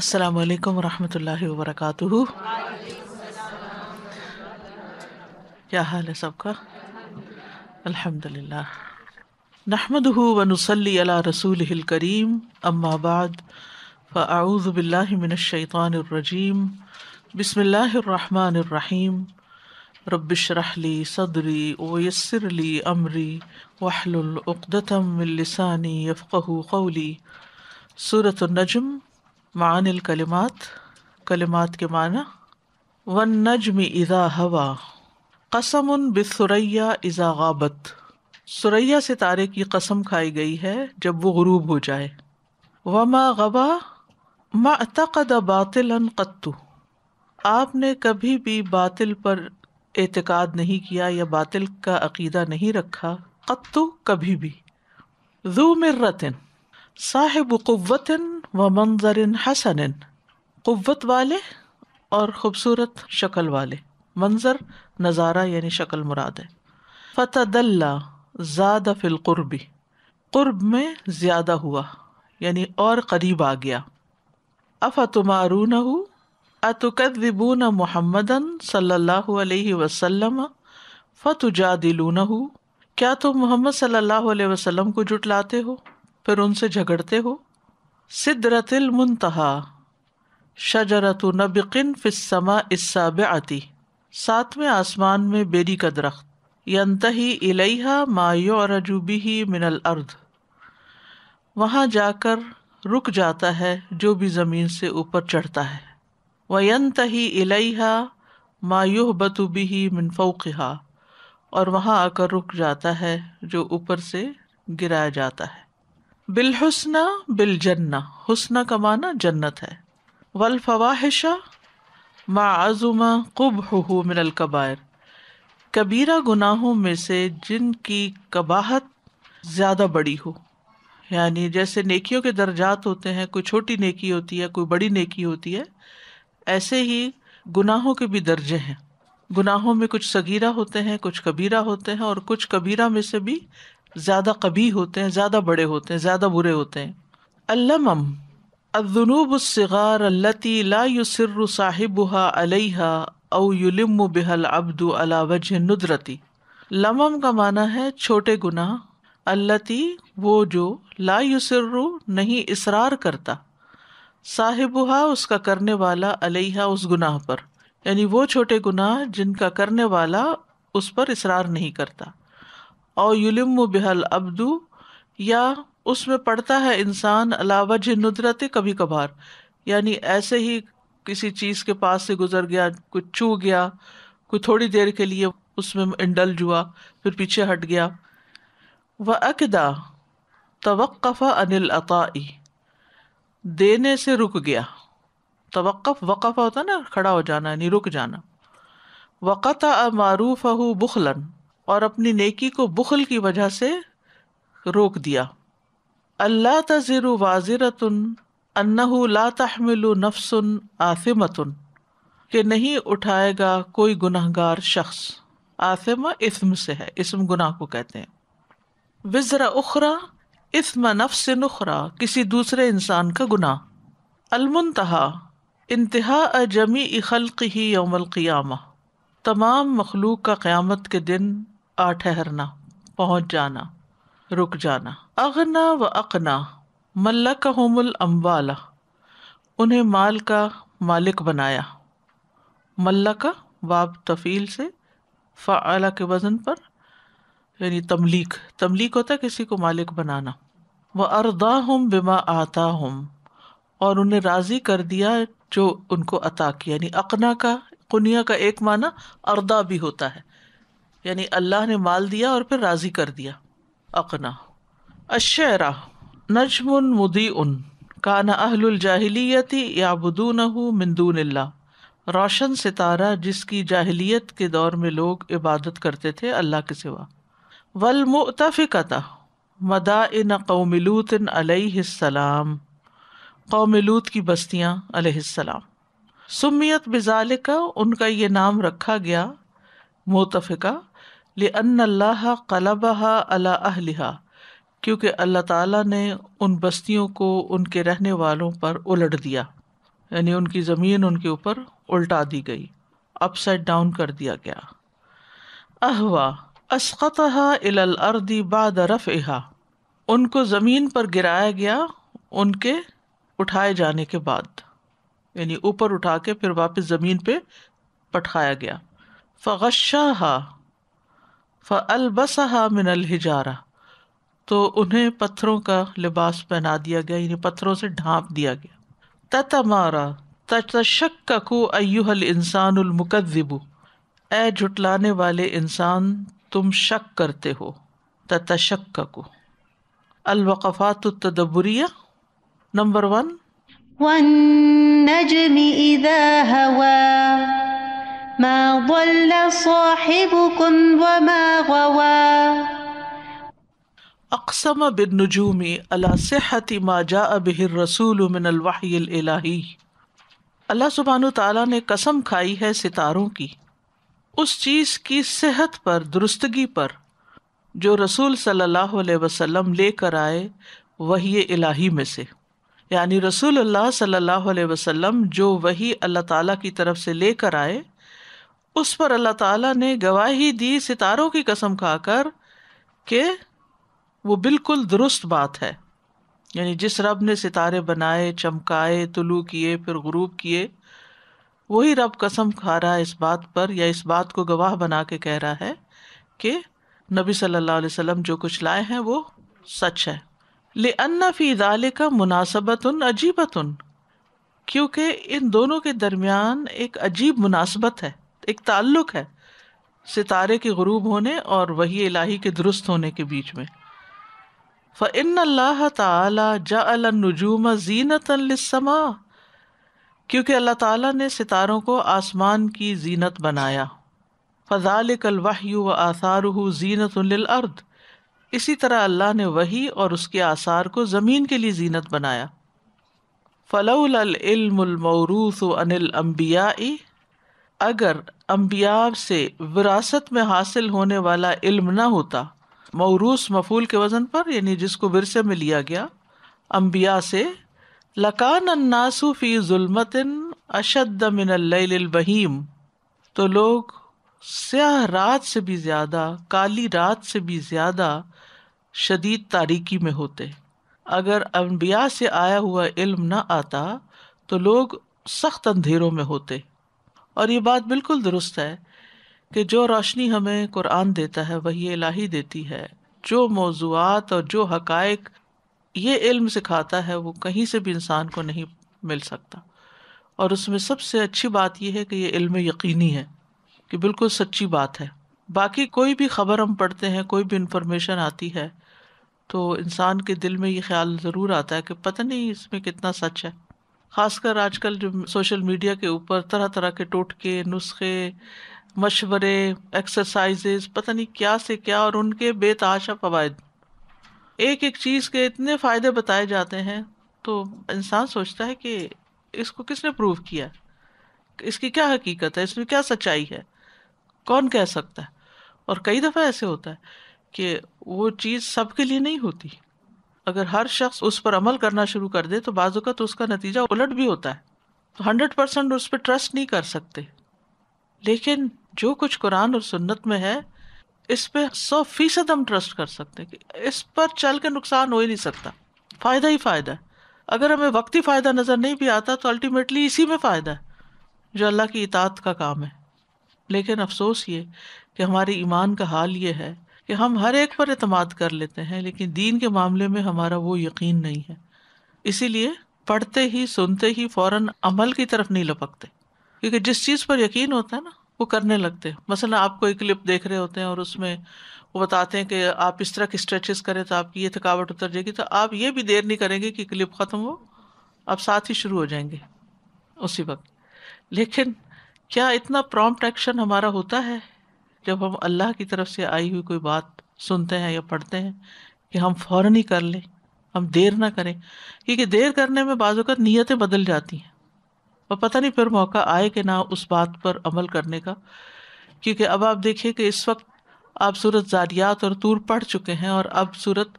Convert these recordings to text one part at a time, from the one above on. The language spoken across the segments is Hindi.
अस्सलाम वालेकुम रहमतुल्लाहि व बरकातुहू क्या हाल है सबका अल्हम्दुलिल्लाह नहमदहू व नसल्ली अला रसूलिहिल करीम अम्मा बाद फअऊज़ु बिल्लाहि मिनश शैतानिर रजीम बिस्मिल्लाहिर रहमानिर रहीम रब्बि श्रह ली सदरी व यस्सिर ली अमरी वहलुल उक़दतम मिन लिसानी यफ़क़हू क़ौली सूरह नजम मान कलिमात कलिमात के माना वन नजम इज़ा हवा कसम उन बिसरैया इज़ा गाबत सुरैया सितारे की कसम खाई गई है जब वो गरूब हो जाए व मा गबा मा मतकद बातिल कत्तु आपने कभी भी बातिल पर एतक़ाद नहीं किया या बातिल का अकीदा नहीं रखा कत्तु कभी भी जू मिर्रतिन साहिब क़ुवत व मंजर हसन क़ुवत वाले और ख़ूबसूरत शक्ल वाले मंजर नज़ारा यानी शक्ल मुराद है फ़तदल्ला ज़्यादा फ़िलक़ुरबी क़ुरब में ज़्यादा हुआ यानि और करीब आ गया अफ़तुमारून अतुकदबून मोहम्मदन सल्लल्लाहु अलैहि वसल्लम फ़तुजादिलून क्या तुम मोहम्मद सल्लल्लाहु अलैहि वसल्लम को जुटलाते हो फिर उनसे झगड़ते हो सिदरतिल मुंतहा शजरत नबिकिन फिसमा इस्साब आती सातवें आसमान में बेरी का दरख्त यंतही इलेहा मायो और अजूबी ही मिनल अर्ध वहाँ जाकर रुक जाता है जो भी ज़मीन से ऊपर चढ़ता है वयंतही इलैहा मायूह बतुबी ही मिनफ़ोक़ा और वहाँ आकर रुक जाता है जो ऊपर से गिराया जाता है बिलहसना बिल जन्ना हुसना का माना जन्नत है वल फवाहिशा माजुमा कुब हु मिनल कबायर कबीरा गुनाहों में से जिनकी कबाहत ज़्यादा बड़ी हो यानी जैसे नेकियों के दर्जात होते हैं कोई छोटी नेकी होती है कोई बड़ी नेकी होती है ऐसे ही गुनाहों के भी दर्जे हैं गुनाहों में कुछ सगीरा होते हैं कुछ कबीरा होते हैं और कुछ कबीरा में से भी ज़्यादा कभी होते हैं ज़्यादा बड़े होते हैं ज़्यादा बुरे होते हैं अल्लम अदनूबसार अल्लती लासर साहिबहा अलहा अलिम बिहल अब्द अला वजह नुदरती लमम का माना है छोटे गुनाह अल्लती वो जो लासर नहीं इसरार करता साहिब हा उसका करने वाला अलह उस गुनाह पर यानी वो छोटे गुनाह जिनका करने वाला उस पर इसरार नहीं करता और युलिम बेहल अब्दू या उसमें पड़ता है इंसान अलावा जी नुदरत कभी कभार यानि ऐसे ही किसी चीज़ के पास से गुजर गया कुछ छू गया कोई थोड़ी देर के लिए उसमें इंडल जुआ फिर पीछे हट गया व अकदा तवक़ा अनिल अताई देने से रुक गया तवक़ वक़फ़ा होता ना खड़ा हो जाना यानी रुक जाना वक़त मारूफ़ बुखलन और अपनी नेकी को बुखल की वजह से रोक दिया अल्लाह तज़िर वाजिरतन अन्नहु ला तहमिल नफसन आसिमतन के नहीं उठाएगा कोई गुनाहगार शख्स आसिमा इसम से है इसम गुनाह को कहते हैं विजरा उखरा इसम नफ्स नुखरा किसी दूसरे इंसान का गुनाह अलमुनतहा इंतहा अजमी खल ही यौमल क़ियामा तमाम मखलूक का क़्यामत के दिन आ ठहरना पहुंच जाना रुक जाना अगना व अकना मल्लक हमल अम्बाला उन्हें माल का मालिक बनाया का बाप तफ़ील से फला के वज़न पर यानी तमलीक तमलीक होता है किसी को मालिक बनाना व अरदा हम बिमा आता हम और उन्हें राज़ी कर दिया जो उनको अता किया यानी अकना का कुनिया का एक माना अरदा भी होता है यानी अल्लाह ने माल दिया और फिर राज़ी कर दिया अकना अशरा नजम मुदी उन कान अहलजाहलीती याबुदूनहू मिंदूनल्ला रोशन सितारा जिसकी जाहलीत के दौर में लोग इबादत करते थे अल्लाह के सिवा वलमुतफ़िकता मदा इन कौमिलूत अलैहिस्सलाम कौमिलूत की बस्तियाँ अलैहिस्सलाम सुमियत बिजालिका उनका ये नाम रखा गया मुतफ़िका लन्ल्ला कलबहा अला अहलिहा क्योंकि अल्लाह ताला ने उन बस्तियों को उनके रहने वालों पर उलट दिया यानी उनकी ज़मीन उनके ऊपर उल्टा दी गई अपसाइड डाउन कर दिया गया अहवा असकतहा इलल अर्दी बाद रफ एहा उनको ज़मीन पर गिराया गया उनके उठाए जाने के बाद यानी ऊपर उठा के फिर वापस ज़मीन पे पटकाया गया फ़गशाहा फ़लबसहा मिनल हिजारा तो उन्हें पत्थरों का लिबास पहना दिया गया यानी पत्थरों से ढांप दिया गया ततमारा तशक्कू अयुहल इंसानमकदबू ए झुटलाने वाले इंसान तुम शक करते हो तशक्कू अलवक़ात तदबुरिया नंबर वन वन ما ضل صاحبكم وما غوى اقسم بالنجوم على صحة ما جاء به الرسول من الوحي الالهی اللہ سبحانہ تعالی نے قسم کھائی ہے ستاروں کی उस चीज की सेहत पर दुरुस्तगी पर जो रसूल सल्लल्लाहु अलैहि वसल्लम लेकर आए वही इलाही में से यानी रसूल अल्लाह सल्लल्लाहु अलैहि वसल्लम जो वही अल्लाह ताला की तरफ से लेकर आए उस पर अल्लाह ताला ने गवाही दी सितारों की कसम खाकर कि वो बिल्कुल दुरुस्त बात है यानी जिस रब ने सितारे बनाए चमकाए तुलू किए फिर गुरूब किए वही रब कसम खा रहा है इस बात पर या इस बात को गवाह बना के कह रहा है कि नबी सल्लल्लाहु अलैहि वसल्लम जो कुछ लाए हैं वो सच है ले अन्ना फी दाले का मुनासबत अजीबत क्योंकि इन दोनों के दरमियान एक अजीब मुनासबत है एक ताल्लुक है सितारे के गरूब होने और वही इलाही के दुरुस्त होने के बीच में फ़िन अल्लाह तजूम क्योंकि अल्लाह ताला ने सितारों को आसमान की जीनत बनाया फ़जाल कलवाहयू व आसार जीनत अर्द इसी तरह अल्लाह ने वही और उसके आसार को ज़मीन के लिए जीनत बनाया फ़लौल अनिल अम्बिया अगर अम्बिया से विरासत में हासिल होने वाला इल्म ना होता मौरूस मफूल के वजन पर यानी जिसको विरसे में लिया गया अम्बिया से लकान अन्नासु जुलमतिन अशद मिन बहीम तो लोग स्याह रात से भी ज़्यादा काली रात से भी ज़्यादा शदीद तारीकी में होते अगर अम्बिया से आया हुआ इल्म ना आता तो लोग सख्त अंधेरों में होते और ये बात बिल्कुल दुरुस्त है कि जो रोशनी हमें कुरान देता है वही इलाही देती है जो मौजूद और जो हकायक ये इल्म सिखाता है वो कहीं से भी इंसान को नहीं मिल सकता और उसमें सबसे अच्छी बात यह है कि ये इल्म यकीनी है कि बिल्कुल सच्ची बात है बाकी कोई भी खबर हम पढ़ते हैं कोई भी इंफॉर्मेशन आती है तो इंसान के दिल में ये ख्याल ज़रूर आता है कि पता नहीं इसमें कितना सच है ख़ासकर आजकल जो सोशल मीडिया के ऊपर तरह तरह के टोटके नुस्खे मशवरे एक्सरसाइजेज पता नहीं क्या से क्या और उनके बेताशा फ़वाद एक एक चीज़ के इतने फ़ायदे बताए जाते हैं तो इंसान सोचता है कि इसको किसने प्रूव किया इसकी क्या हकीकत है इसमें क्या सच्चाई है कौन कह सकता है और कई दफ़ा ऐसे होता है कि वो चीज़ सबके लिए नहीं होती अगर हर शख्स उस पर अमल करना शुरू कर दे तो बाज़त उसका नतीजा उलट भी होता है तो हंड्रेड परसेंट उस पर ट्रस्ट नहीं कर सकते लेकिन जो कुछ कुरान और सुन्नत में है इस पर सौ फीसद हम ट्रस्ट कर सकते हैं इस पर चल के नुकसान हो ही नहीं सकता फ़ायदा ही फ़ायदा अगर हमें वक्त ही फ़ायदा नज़र नहीं भी आता तो अल्टीमेटली इसी में फ़ायदा जो अल्लाह की इतात का काम है लेकिन अफसोस ये कि हमारे ईमान का हाल ये है कि हम हर एक पर अतमाद कर लेते हैं लेकिन दीन के मामले में हमारा वो यकीन नहीं है इसीलिए पढ़ते ही सुनते ही फौरन अमल की तरफ नहीं लपकते क्योंकि जिस चीज़ पर यकीन होता है ना वो करने लगते हैं मसला आप कोई क्लिप देख रहे होते हैं और उसमें वो बताते हैं कि आप इस तरह की स्ट्रेचेस करें तो आपकी ये थकावट उतर जाएगी तो आप ये भी देर नहीं करेंगे कि क्लिप ख़त्म हो आप साथ ही शुरू हो जाएंगे उसी वक्त लेकिन क्या इतना प्रॉम्प्ट एक्शन हमारा होता है जब हम अल्लाह की तरफ से आई हुई कोई बात सुनते हैं या पढ़ते हैं कि हम फ़ौरन ही कर लें हम देर ना करें क्योंकि देर करने में का नीयतें बदल जाती हैं और पता नहीं फिर मौका आए कि ना उस बात पर अमल करने का क्योंकि अब आप देखिए कि इस वक्त आप सूरत ज़ारियात और तूर पढ़ चुके हैं और अब सूरत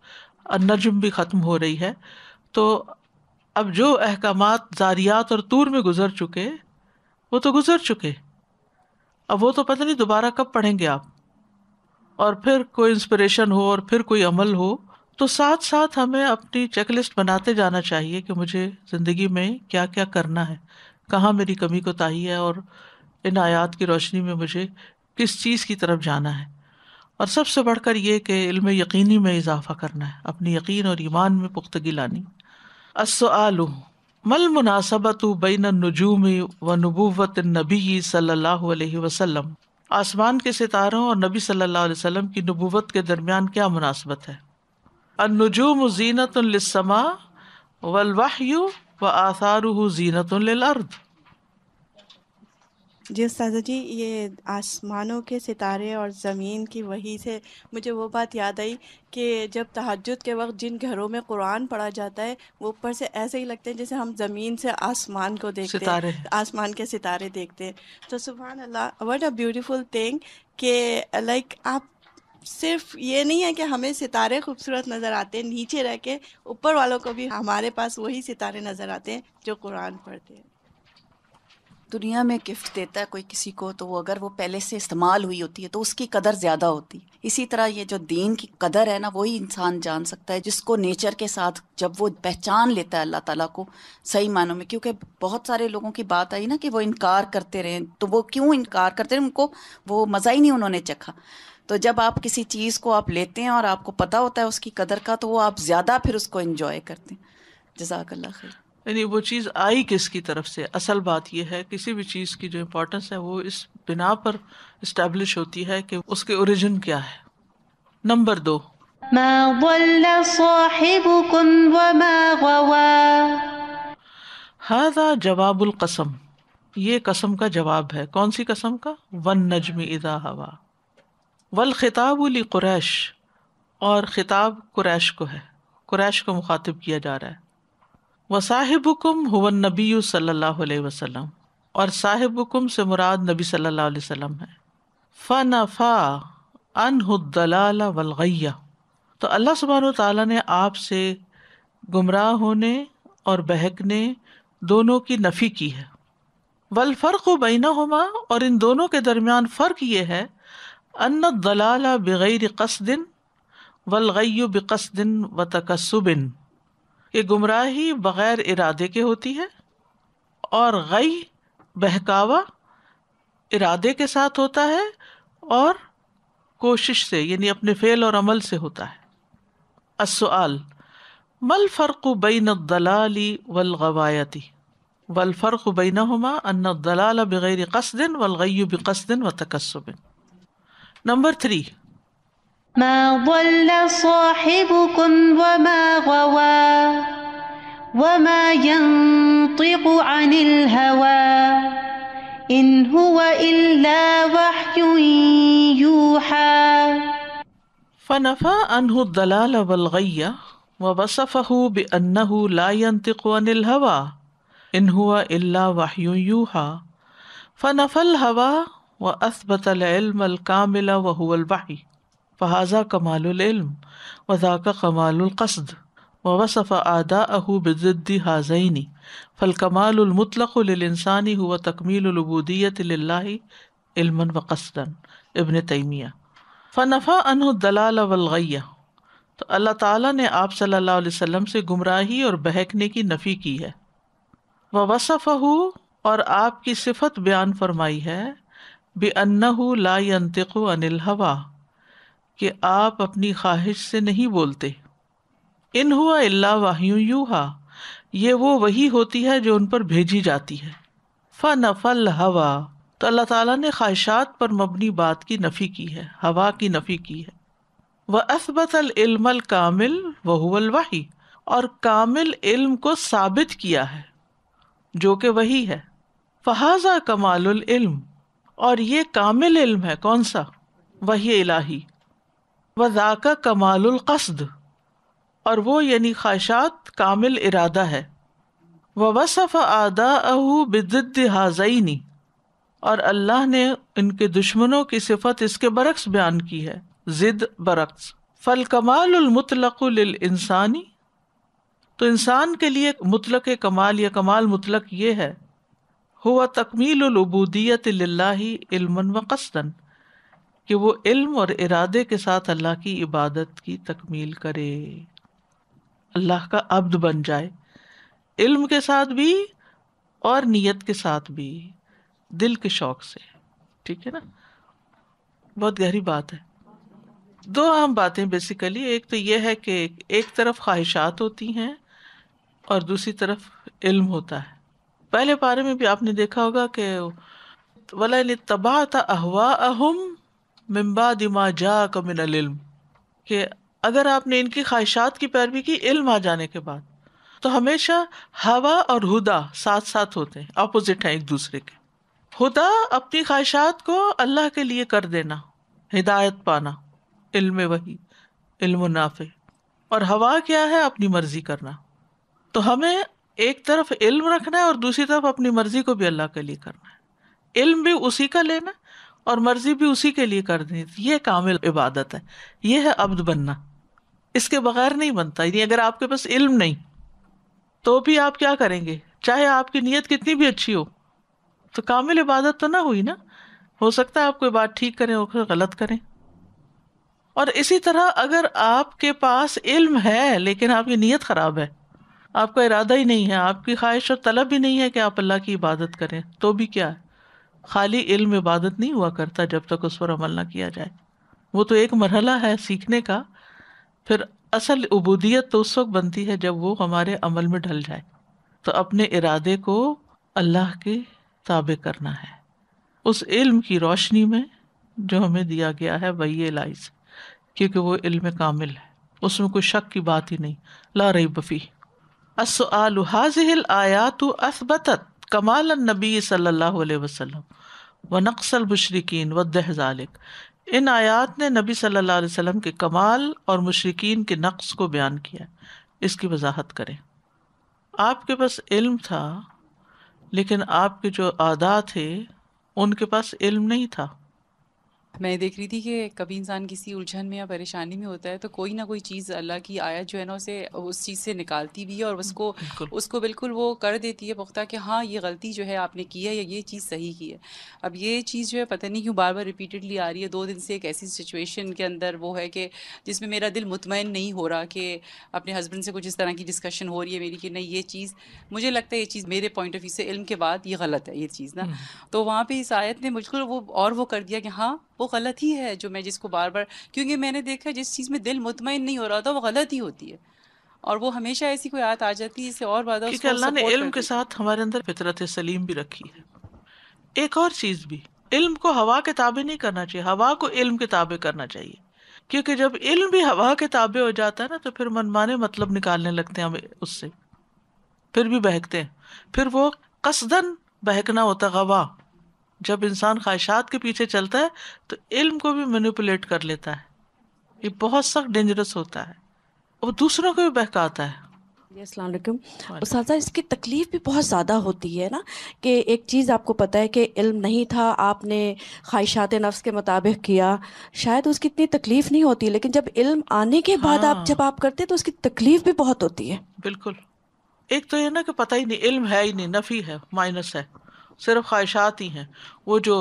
नजम भी ख़त्म हो रही है तो अब जो अहकाम ज़ारियात और तूर में गुज़र चुके वो तो गुज़र चुके अब वो तो पता नहीं दोबारा कब पढ़ेंगे आप और फिर कोई इंस्पिरेशन हो और फिर कोई अमल हो तो साथ साथ हमें अपनी चेकलिस्ट बनाते जाना चाहिए कि मुझे ज़िंदगी में क्या क्या करना है कहाँ मेरी कमी को ताही है और इन आयात की रोशनी में मुझे किस चीज़ की तरफ जाना है और सबसे बढ़कर ये कि इल्म यकीनी में इजाफ़ा करना है अपनी यकीन और ईमान में पुख्तगी लानी असआलू मल मुनासबत बैन नजूम व नबूवत नबी सल्लल्लाहु आसमान के सितारों और नबी सल्लल्लाहु की नबूवत के दरमियान क्या मुनासबत है अनजुम जीनतमा वलवाहयू व आसारु जीनत अर्द जी उस्तादा जी ये आसमानों के सितारे और ज़मीन की वही से मुझे वो बात याद आई कि जब तहजद के वक्त जिन घरों में कुरान पढ़ा जाता है वो ऊपर से ऐसे ही लगते हैं जैसे हम ज़मीन से आसमान को देखते सितारे। हैं आसमान के सितारे देखते हैं तो सुबहान अल्लाह व्हाट अ ब्यूटीफुल थिंग के लाइक आप सिर्फ ये नहीं है कि हमें सितारे खूबसूरत नज़र आते हैं नीचे रह के ऊपर वालों को भी हमारे पास वही सितारे नज़र आते हैं जो कुरान पढ़ते हैं दुनिया में गिफ्ट देता है कोई किसी को तो वो अगर वो पहले से इस्तेमाल हुई होती है तो उसकी कदर ज़्यादा होती है इसी तरह ये जो दीन की कदर है ना वही इंसान जान सकता है जिसको नेचर के साथ जब वो पहचान लेता है अल्लाह ताला को सही मानों में क्योंकि बहुत सारे लोगों की बात आई ना कि वो इनकार करते रहें तो वो क्यों इनकार करते रहे उनको वो मज़ा ही नहीं उन्होंने चखा तो जब आप किसी चीज़ को आप लेते हैं और आपको पता होता है उसकी कदर का तो वो आप ज़्यादा फिर उसको इन्जॉय करते हैं जजाकल्ला खैर यानी वो चीज़ आई किसकी तरफ से असल बात यह है किसी भी चीज़ की जो इम्पोर्टेंस है वो इस बिना पर इस्टेब्लिश होती है कि उसके ओरिजिन क्या है नंबर दो हाजा जवाबुल कसम ये कसम का जवाब है कौन सी कसम का वन नजमी इदा हवा वल खिताब कुरैश और खिताब कुरैश को है कुरैश को मुखातिब किया जा रहा है व साहिबुकुम हुवन नबी सल्लल्लाहु अलैहि वसल्लम और साहिबुकुम से मुराद नबी सल्लल्लाहु अलैहि वसल्लम है फ़नफ़ा अनहुद्दलाला वलगैया तो अल्लाह सुबहान ताली ने आपसे गुमराह होने और बहकने दोनों की नफ़ी की है वल फ़र्क बैना और इन दोनों के दरमियान फ़र्क ये है अन दलाला बग़ैर कसदिन वलगैय बकसदिन व तकसुबिन कि गुमराही बग़ैर इरादे के होती है और गई बहकावा इरादे के साथ होता है और कोशिश से यानी अपने फेल और अमल से होता है असआल मल फ़र्क बैन दलाली वलगवायती वल फ़र्क बैन हमा दलाल ब़ैर कसदिन वलगैयु बकसदिन व तकसुबिन नंबर थ्री ما ضل صاحبكم وما غوى وما ينطق عن الهوى إن هو إلا وحي يوحى فنفى عنه الضلال والغي ووصفه بأنه لا ينطق عن الهوى إن هو إلا وحي يوحى فنفى الهوى وأثبت العلم الكامل وهو الوحي फ़हाज़ा कमालम वज़ाक़ा कमालक़सद वसफ़ा आदा अहू बज़द्दी हाजैनी फ़लकमालमतलक़ानी हुआ तकमीलबूदियत इल्मन व कसदन इबन तैमिया फ़नफ़ा अनदलाल वलगैया तो अल्लाह ताला ने आप सल्लल्लाहु अलैहि वसल्लम से गुमराही और बहकने की नफ़ी की है व वसफ़ और आपकी सिफत बयान फरमाई है बे अन्ना ला यंतु अनिल हवा कि आप अपनी ख्वाहिश से नहीं बोलते इन हुआ अल्ला वाह्यू यूहा ये वो वही होती है जो उन पर भेजी जाती है फ़न फल हवा तो अल्लाह ताला ने ख्वाहिशात पर मबनी बात की नफ़ी की है हवा की नफ़ी की है वह असबत अलमल कामिल वहुअल वाही और कामिल इल्म को साबित किया है जो कि वही है फहाजा कमाल और ये कामिल इल्म है कौन सा वही इलाही वजाका कमालुल कस्द और वो यानी ख्वाहिशात कामिल इरादा है व वसफ़ आदा अहू बिदद हाजईनी और अल्लाह ने इनके दुश्मनों की सिफत इसके बरक्स बयान की है जिद बरक्स फल इंसानी तो इंसान के लिए मुतलक कमाल या कमाल मुतलक ये है हुआ तकमीलबूदियत लाही इल्मन व कसदन कि वो इल्म और इरादे के साथ अल्लाह की इबादत की तकमील करे अल्लाह का अब्द बन जाए इल्म के साथ भी और नीयत के साथ भी दिल के शौक से ठीक है ना बहुत गहरी बात है दो अहम बातें बेसिकली एक तो यह है कि एक तरफ ख्वाहिशात होती हैं और दूसरी तरफ इल्म होता है पहले बारे में भी आपने देखा होगा कि वाला तबाह अहवा अहम मिम्बा दिमा जा कमिन इल्म कि अगर आपने इनकी ख्वाहिशात की पैरवी की इल्म आ जाने के बाद तो हमेशा हवा और हुदा साथ साथ होते हैं अपोजिट हैं एक दूसरे के हुदा अपनी ख्वाहिशात को अल्लाह के लिए कर देना हिदायत पाना इल्म वही इल्म नाफे और हवा क्या है अपनी मर्जी करना तो हमें एक तरफ इल्म रखना है और दूसरी तरफ अपनी मर्जी को भी अल्लाह के लिए करना है इल्म भी उसी का लेना और मर्जी भी उसी के लिए करनी ये कामिल इबादत है ये है अब्द बनना इसके बगैर नहीं बनता यानी अगर आपके पास इल्म नहीं तो भी आप क्या करेंगे चाहे आपकी नीयत कितनी भी अच्छी हो तो कामिल इबादत तो ना हुई ना हो सकता है आप कोई बात ठीक करें और गलत करें और इसी तरह अगर आपके पास इल्म है लेकिन आपकी नीयत ख़राब है आपका इरादा ही नहीं है आपकी ख्वाहिश और तलब भी नहीं है कि आप अल्लाह की इबादत करें तो भी क्या है खाली इल्म इबादत नहीं हुआ करता जब तक उस पर अमल ना किया जाए वो तो एक मरहला है सीखने का फिर असल उबूदियत तो उस वक्त बनती है जब वो हमारे अमल में ढल जाए तो अपने इरादे को अल्लाह के ताबे करना है उस इल्म की रोशनी में जो हमें दिया गया है वही इलाही क्योंकि वो इल्म कामिल है उसमें कोई शक की बात ही नहीं ला रही बफ़ी असहाजिल आयात असबत कमाल नबी सल्लल्लाहु अलैहि वसल्लम व नक्सल मशरकिन व दहजालिक इन आयात ने नबी सल्लल्लाहु अलैहि वसल्लम के कमाल और मशरकिन के नक्स को बयान किया इसकी वजाहत करें आपके पास इल्म था लेकिन आपके जो आदा थे उनके पास इल्म नहीं था मैं देख रही थी कि कभी इंसान किसी उलझन में या परेशानी में होता है तो कोई ना कोई चीज़ अल्लाह की आया जो है ना उसे उस चीज़ से निकालती भी है और उसको उसको बिल्कुल वो कर देती है पुख्ता कि हाँ ये गलती जो है आपने की है या ये चीज़ सही की है अब ये चीज़ जो है पता नहीं क्यों बार बार रिपीटेडली आ रही है दो दिन से एक ऐसी सिचुएशन के अंदर वो है कि जिसमें मेरा दिल मुतमिन नहीं हो रहा कि अपने हस्बैंड से कुछ इस तरह की डिस्कशन हो रही है मेरी कि नहीं ये चीज़ मुझे लगता है ये चीज़ मेरे पॉइंट ऑफ व्यू से इल्म के बाद ये गलत है ये चीज़ ना तो वहाँ पर इस आयत ने मुझको वो और वो कर दिया कि हाँ वो गलत ही है जो मैं जिसको बार बार क्योंकि मैंने देखा जिस चीज़ में दिल मुतमिन नहीं हो रहा था वो गलत ही होती है और वो हमेशा ऐसी कोई आयत आ जाती है इससे और ज़्यादा क्योंकि अल्लाह ने इल्म के साथ हमारे अंदर फितरत सलीम भी रखी है एक और चीज़ भी इल्म को हवा के ताबे नहीं करना चाहिए हवा को इल्म के ताबे करना चाहिए क्योंकि जब इल्म भी हवा के ताबे हो जाता है ना तो फिर मनमाने मतलब निकालने लगते हैं हमें उससे फिर भी बहकते हैं फिर वो कसदन बहकना होता गवा जब इंसान ख्वाहिशात के पीछे चलता है तो इल्म को भी मैनिपुलेट कर लेता है ये बहुत सख्त डेंजरस होता है और दूसरों को भी बहकाता है असलम इसकी तकलीफ़ भी बहुत ज़्यादा होती है ना कि एक चीज़ आपको पता है कि इल्म नहीं था आपने ख्वाहिशात नफ्स के मुताबिक किया शायद उसकी इतनी तकलीफ़ नहीं होती लेकिन जब इल्म आने के बाद आप हाँ। जब आप करते तो उसकी तकलीफ़ भी बहुत होती है बिल्कुल एक तो यह ना कि पता ही नहीं इल्म है ही नहीं नफ़ी है माइनस है सिर्फ ख्वाहिशात ही हैं वो जो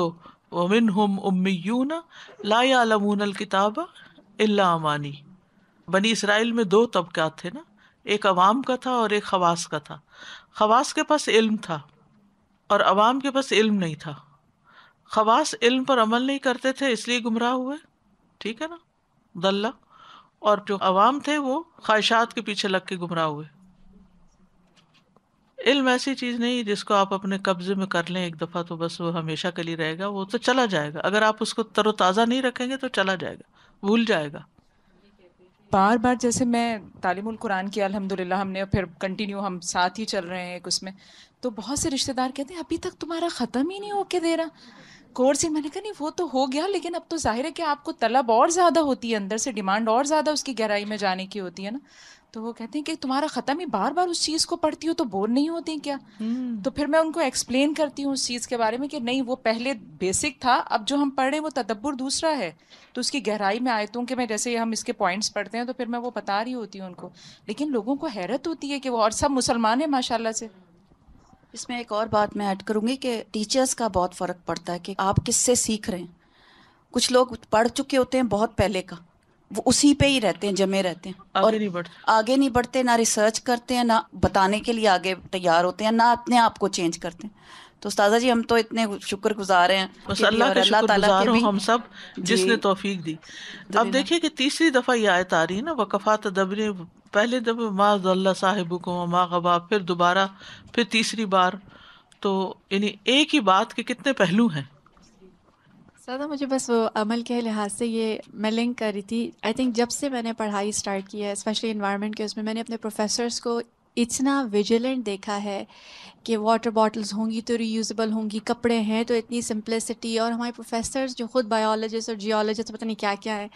वमिन हम उम्मीयून लायालमून किताब अल्ला अमानी बनी इसराइल में दो तबक़ात थे ना एक अवाम का था और एक खवास का था खवास के पास इल्म था और अवाम के पास इल्म नहीं था खवास इल्म पर अमल नहीं करते थे इसलिए गुमराह हुए ठीक है ना दल्ला और जो अवाम थे वो ख्वाहिशात के पीछे लग के गुमराह हुए इल्म ऐसी चीज़ नहीं जिसको आप अपने कब्जे में कर लें एक दफ़ा तो बस वो हमेशा के लिए रहेगा वो तो चला जाएगा अगर आप उसको तरोताज़ा नहीं रखेंगे तो चला जाएगा भूल जाएगा बार बार जैसे मैं तालीम कुरान की अलहमदिल्ला हमने फिर कंटिन्यू हम साथ ही चल रहे हैं एक उसमें तो बहुत से रिश्तेदार कहते हैं अभी तक तुम्हारा ख़त्म ही नहीं होके दे रहा कोर्स ही मैंने कहा नहीं वो तो हो गया लेकिन अब तो जाहिर है कि आपको तलब और ज़्यादा होती है अंदर से डिमांड और ज़्यादा उसकी गहराई में जाने की होती है ना तो वो कहते हैं कि तुम्हारा ख़त्म ही बार बार उस चीज़ को पढ़ती हो तो बोर नहीं होती क्या hmm. तो फिर मैं उनको एक्सप्लेन करती हूँ उस चीज़ के बारे में कि नहीं वो पहले बेसिक था अब जो हम पढ़ रहे हैं वो तदब्बर दूसरा है तो उसकी गहराई में आयतों के मैं जैसे हम इसके पॉइंट्स पढ़ते हैं तो फिर मैं वो बता रही होती हूँ उनको लेकिन लोगों को हैरत होती है कि वो और सब मुसलमान हैं माशाला से इसमें एक और बात मैं ऐड करूँगी कि टीचर्स का बहुत फ़र्क पड़ता है कि आप किससे सीख रहे हैं कुछ लोग पढ़ चुके होते हैं बहुत पहले का वो उसी पे ही रहते हैं जमे रहते हैं आगे और नहीं बढ़ते आगे नहीं बढ़ते ना रिसर्च करते हैं ना बताने के लिए आगे तैयार होते हैं ना अपने आप को चेंज करते हैं तो उस्ताजा जी हम तो इतने शुक्र गुजार हैं बस अल्लाह के शुक्र गुजार हम सब जिसने तोफीक दी अब देखिए कि तीसरी दफ़ा ये आयत आ रही है ना वकफ़ात दबरे पहले दफे माँ साहिब को माँ गबाब फिर दोबारा फिर तीसरी बार तो यानी एक ही बात के कितने पहलू हैं सादा मुझे बस वो अमल के लिहाज से ये मैं लिंक कर रही थी आई थिंक जब से मैंने पढ़ाई स्टार्ट की है स्पेशली इन्वायरमेंट के उसमें मैंने अपने प्रोफेसर्स को इतना विजिलेंट देखा है कि वाटर बॉटल्स होंगी तो रीयूजबल होंगी कपड़े हैं तो इतनी सिंप्लिसिटी और हमारे प्रोफेसर्स जो ख़ुद बायोलॉजिस्ट और जियोलॉजिस्ट पता नहीं क्या क्या है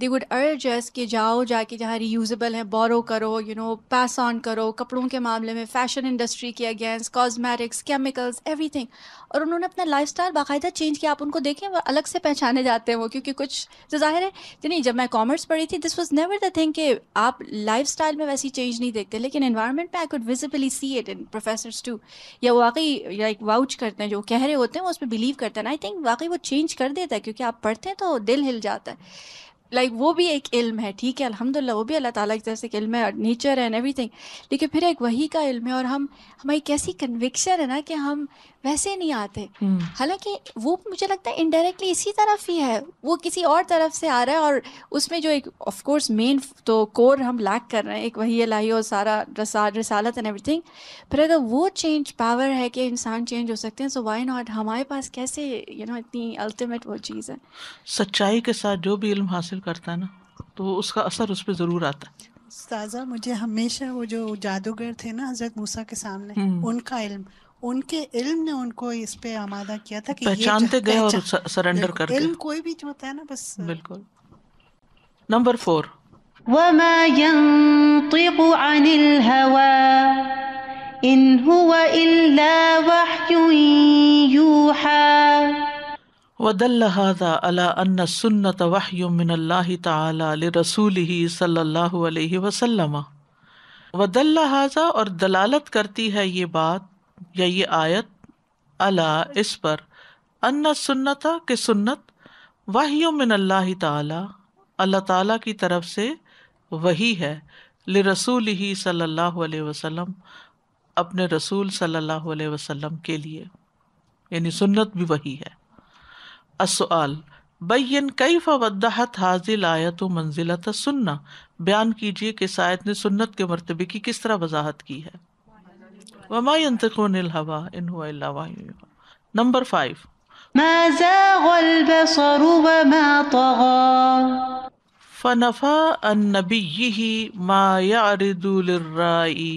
दे वुड अर्ज अस कि जाओ जाके जहाँ रीयूजबल हैं बोरो करो यू नो पास ऑन करो कपड़ों के मामले में फ़ैशन इंडस्ट्री के अगेंस्ट कॉस्मेटिक्स केमिकल्स एवरी और उन्होंने अपना लाइफ स्टाइल बाकायदा चेंज किया आप उनको देखें वो अलग से पहचाने जाते हैं वो क्योंकि कुछ जो तो जाहिर है कि नहीं जब मैं कॉमर्स पढ़ी थी this was never the thing कि आप लाइफ स्टाइल में वैसी चेंज नहीं देखते लेकिन इन्वायरमेंट में I could visibly see it in professor too या वाकई लाइक वाउच करते हैं जो कह रहे होते हैं वो उस पर बिलीव करते हैं आई थिंक वाकई वो चेंज कर देता है क्योंकि आप पढ़ते हैं तो दिल हिल जाता है लाइक like, वो भी एक इल्म है ठीक है अल्हम्दुलिल्लाह वो भी अल्लाह ताला की तरफ से इल्म है नेचर एंड एवरीथिंग लेकिन फिर एक वही का इल्म है और हम हमारी कैसी कन्विक्शन है ना कि हम वैसे नहीं आते हम्म। हालांकि वो मुझे लगता है इनडायरेक्टली इसी तरफ ही है वो किसी और तरफ से आ रहा है और उसमें जो एक ऑफ कोर्स मेन तो कोर हम लैक कर रहे हैं एक वही लाही और सारा रसाल रसालत एंड एवरीथिंग पर अगर वो चेंज पावर है कि इंसान चेंज हो सकते हैं सो वाई नॉट हमारे पास कैसे यू नो इतनी अल्टीमेट वो चीज़ है सच्चाई के साथ जो भी इल्म हासिल करता है ना तो उसका असर उस पर ज़रूर आता है ताज़ा मुझे हमेशा वो जो जादूगर थे ना हजरत मूसा के सामने हम्म। उनका इल्म उनके इल्म ने उनको इस पे आमादा किया था कि पहचानते गए और सरेंडर कर इल्म कोई भी जो होता है ना बस बिल्कुल नंबर फोर وما ينطق عن الهوى إن هو إلا وحي يوحى ودل هذا على أن السنة وحي من الله تعالى لرسوله صلى الله عليه وسلم ودل هذا اور دلالت کرتی ہے یہ بات या ये आयत अला इस पर अन्ना सुन्नता के सुन्नत वाहियों मिन अल्लाह ताला अल्लाह ताला की तरफ से वही है ले रसूल ही सल्लल्लाहु अलैहि वसल्लम अपने रसूल सल्लल्लाहु अलैहि वसल्लम के लिए यानी सुन्नत भी वही है असआल बैन कई फवदहत हाजिल आयत मंजिलत सुन्ना बयान कीजिए कि इस ने सुन्नत के मरतबे की किस तरह वजाहत की है वमा यंतकून हवा इन हुआ इल्ला वही नंबर फाइव ما زاغ البصر وما طغى فنفى عن نبيه ما يعرض للرائي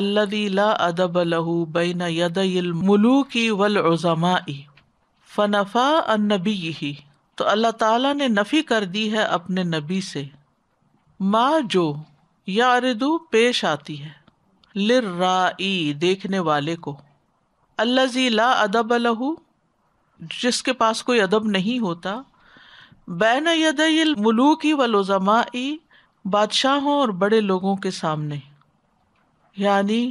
الذي لا أدب له بين يدي الملوك والعظماء فنفى عن نبيه तो अल्लाह ताला ने नफ़ी कर दी है अपने नबी से माँ जो यारिदू पेश आती है लिर्राई देखने वाले को अल्लाजी ला अदब लहू जिसके पास कोई अदब नहीं होता बैन यद मलूक ही वलोजमाई बादशाहों और बड़े लोगों के सामने यानी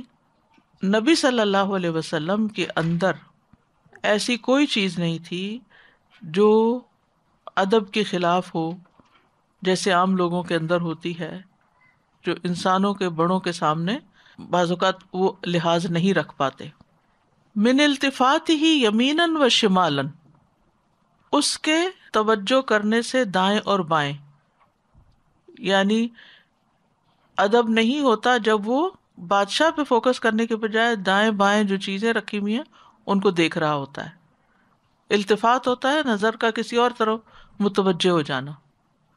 नबी सल्लल्लाहु अलैहि वसल्लम के अंदर ऐसी कोई चीज़ नहीं थी जो अदब के ख़िलाफ़ हो जैसे आम लोगों के अंदर होती है जो इंसानों के बड़ों के सामने बाज़ात वो लिहाज नहीं रख पाते मिन इल्तफात ही यमीनन व शिमालन उसके तवज्जो करने से दाएं और बाएं यानी अदब नहीं होता जब वो बादशाह पे फोकस करने के बजाय दाएं बाएं जो चीज़ें रखी हुई हैं उनको देख रहा होता है इल्तफात होता है नज़र का किसी और तरफ मुतवजह हो जाना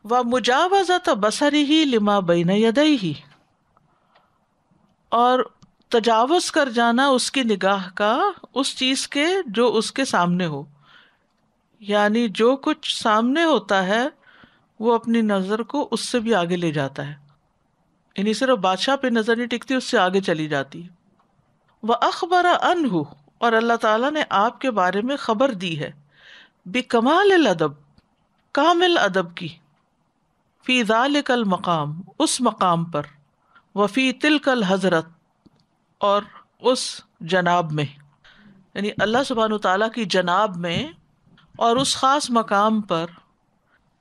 व मुजावजा तो बसर ही लिमा बैन यदई ही और तजावज़ कर जाना उसकी निगाह का उस चीज़ के जो उसके सामने हो यानी जो कुछ सामने होता है वो अपनी नज़र को उससे भी आगे ले जाता है यानी सिर्फ बादशाह पे नज़र नहीं टिकती उससे आगे चली जाती है वह अखबर हो और अल्लाह ताला ने आपके बारे में खबर दी है कमाल अदब कामिल अदब की फिजाल कल मकाम उस मकाम पर वफ़ी तिलकल हज़रत और उस जनाब में यानी अल्लाह सुबहान ताली की जनाब में और उस ख़ास मकाम पर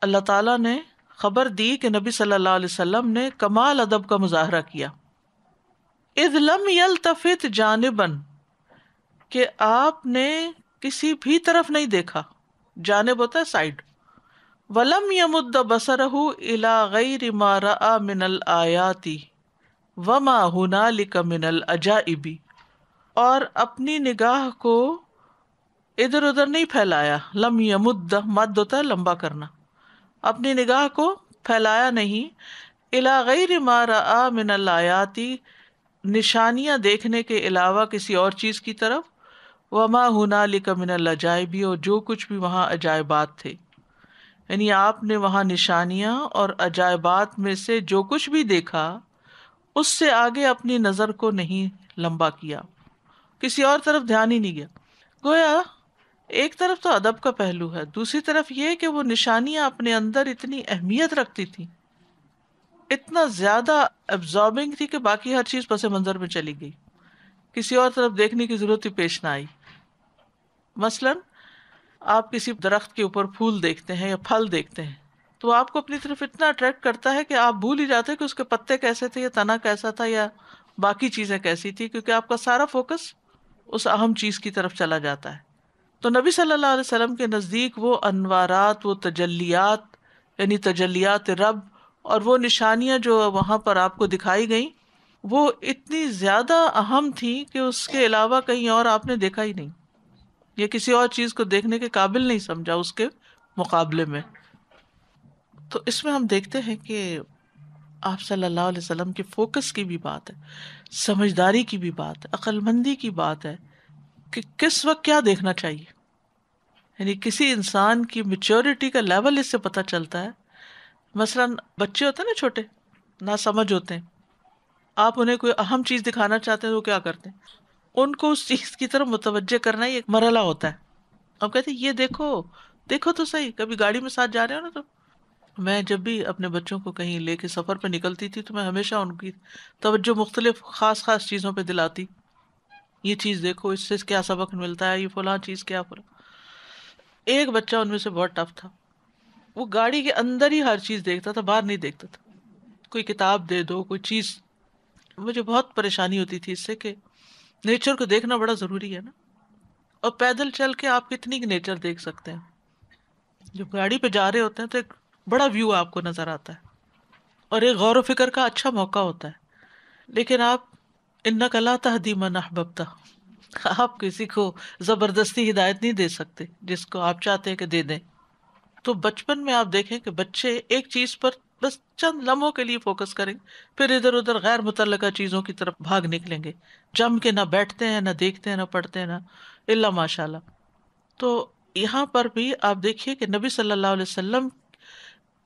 अल्लाह ताला ने ख़बर दी कि नबी सल्लल्लाहु अलैहि वसल्लम ने कमाल अदब का मुजाहरा किया इज़लम यलतफ़ित जानबन कि आपने किसी भी तरफ नहीं देखा जानब होता है साइड वलम यमुद्द बसरहू इला गई मारा मिनल आयाती वमा हुनालिक मिनल अजाइबी और अपनी निगाह को इधर उधर नहीं फैलाया लम यमुद्द मद होता है लंबा करना अपनी निगाह को फैलाया नहीं इला गैर मारा मिनल आयाती निशानियाँ देखने के अलावा किसी और चीज़ की तरफ व वमा हुनालिक मिनल अजायबी और जो कुछ भी वहाँ अजायबात थे यानी आपने वहाँ निशानियाँ और अजायबात में से जो कुछ भी देखा उससे आगे अपनी नजर को नहीं लंबा किया किसी और तरफ ध्यान ही नहीं गया गोया एक तरफ तो अदब का पहलू है दूसरी तरफ ये कि वो निशानियां अपने अंदर इतनी अहमियत रखती थी इतना ज्यादा एब्जॉर्बिंग थी कि बाकी हर चीज पसे मंजर में चली गई किसी और तरफ देखने की जरूरत ही पेश ना आई मसलन आप किसी दरख्त के ऊपर फूल देखते हैं या फल देखते हैं तो आपको अपनी तरफ इतना अट्रैक्ट करता है कि आप भूल ही जाते हैं कि उसके पत्ते कैसे थे या तना कैसा था या बाकी चीज़ें कैसी थी क्योंकि आपका सारा फोकस उस अहम चीज़ की तरफ चला जाता है तो नबी सल्लल्लाहु अलैहि वसल्लम के नज़दीक वो अनवारात वो तजलियात यानी तजलियात रब और वो निशानियाँ जो वहाँ पर आपको दिखाई गई वो इतनी ज़्यादा अहम थी कि उसके अलावा कहीं और आपने देखा ही नहीं या किसी और चीज़ को देखने के काबिल नहीं समझा उसके मुकाबले में तो इसमें हम देखते हैं कि आप सल्लल्लाहु अलैहि वसल्लम के फोकस की भी बात है समझदारी की भी बात है अक्लमंदी की बात है कि किस वक्त क्या देखना चाहिए यानी किसी इंसान की मेच्योरिटी का लेवल इससे पता चलता है मसलन बच्चे होते हैं ना छोटे ना समझ होते हैं आप उन्हें कोई अहम चीज़ दिखाना चाहते हैं तो क्या करते हैं उनको उस चीज़ की तरफ मुतवजह करना ही एक मरला होता है अब कहते हैं ये देखो देखो तो सही कभी गाड़ी में साथ जा रहे हो ना तो मैं जब भी अपने बच्चों को कहीं लेके सफ़र पर निकलती थी तो मैं हमेशा उनकी तवज्जो मुख्तलिफ ख़ास ख़ास चीज़ों पर दिलाती ये चीज़ देखो इससे क्या सबक मिलता है ये फलां चीज़ क्या फला एक बच्चा उनमें से बहुत टफ था वो गाड़ी के अंदर ही हर चीज़ देखता था बाहर नहीं देखता था कोई किताब दे दो कोई चीज़ मुझे बहुत परेशानी होती थी इससे कि नेचर को देखना बड़ा ज़रूरी है ना और पैदल चल के आप कितनी नेचर देख सकते हैं जब गाड़ी पे जा रहे होते हैं तो एक बड़ा व्यू आपको नज़र आता है और एक गौर फिक्र का अच्छा मौका होता है लेकिन आप इन नकला तहदी मन अहबता आप किसी को ज़बरदस्ती हिदायत नहीं दे सकते जिसको आप चाहते हैं कि दे दें तो बचपन में आप देखें कि बच्चे एक चीज़ पर बस चंद लम्हों के लिए फोकस करेंगे फिर इधर उधर गैर मुतल चीज़ों की तरफ भाग निकलेंगे जम के ना बैठते हैं ना देखते हैं ना पढ़ते हैं ना इल्ला माशाल्लाह तो यहाँ पर भी आप देखिए कि नबी सल्लल्लाहु अलैहि वसल्लम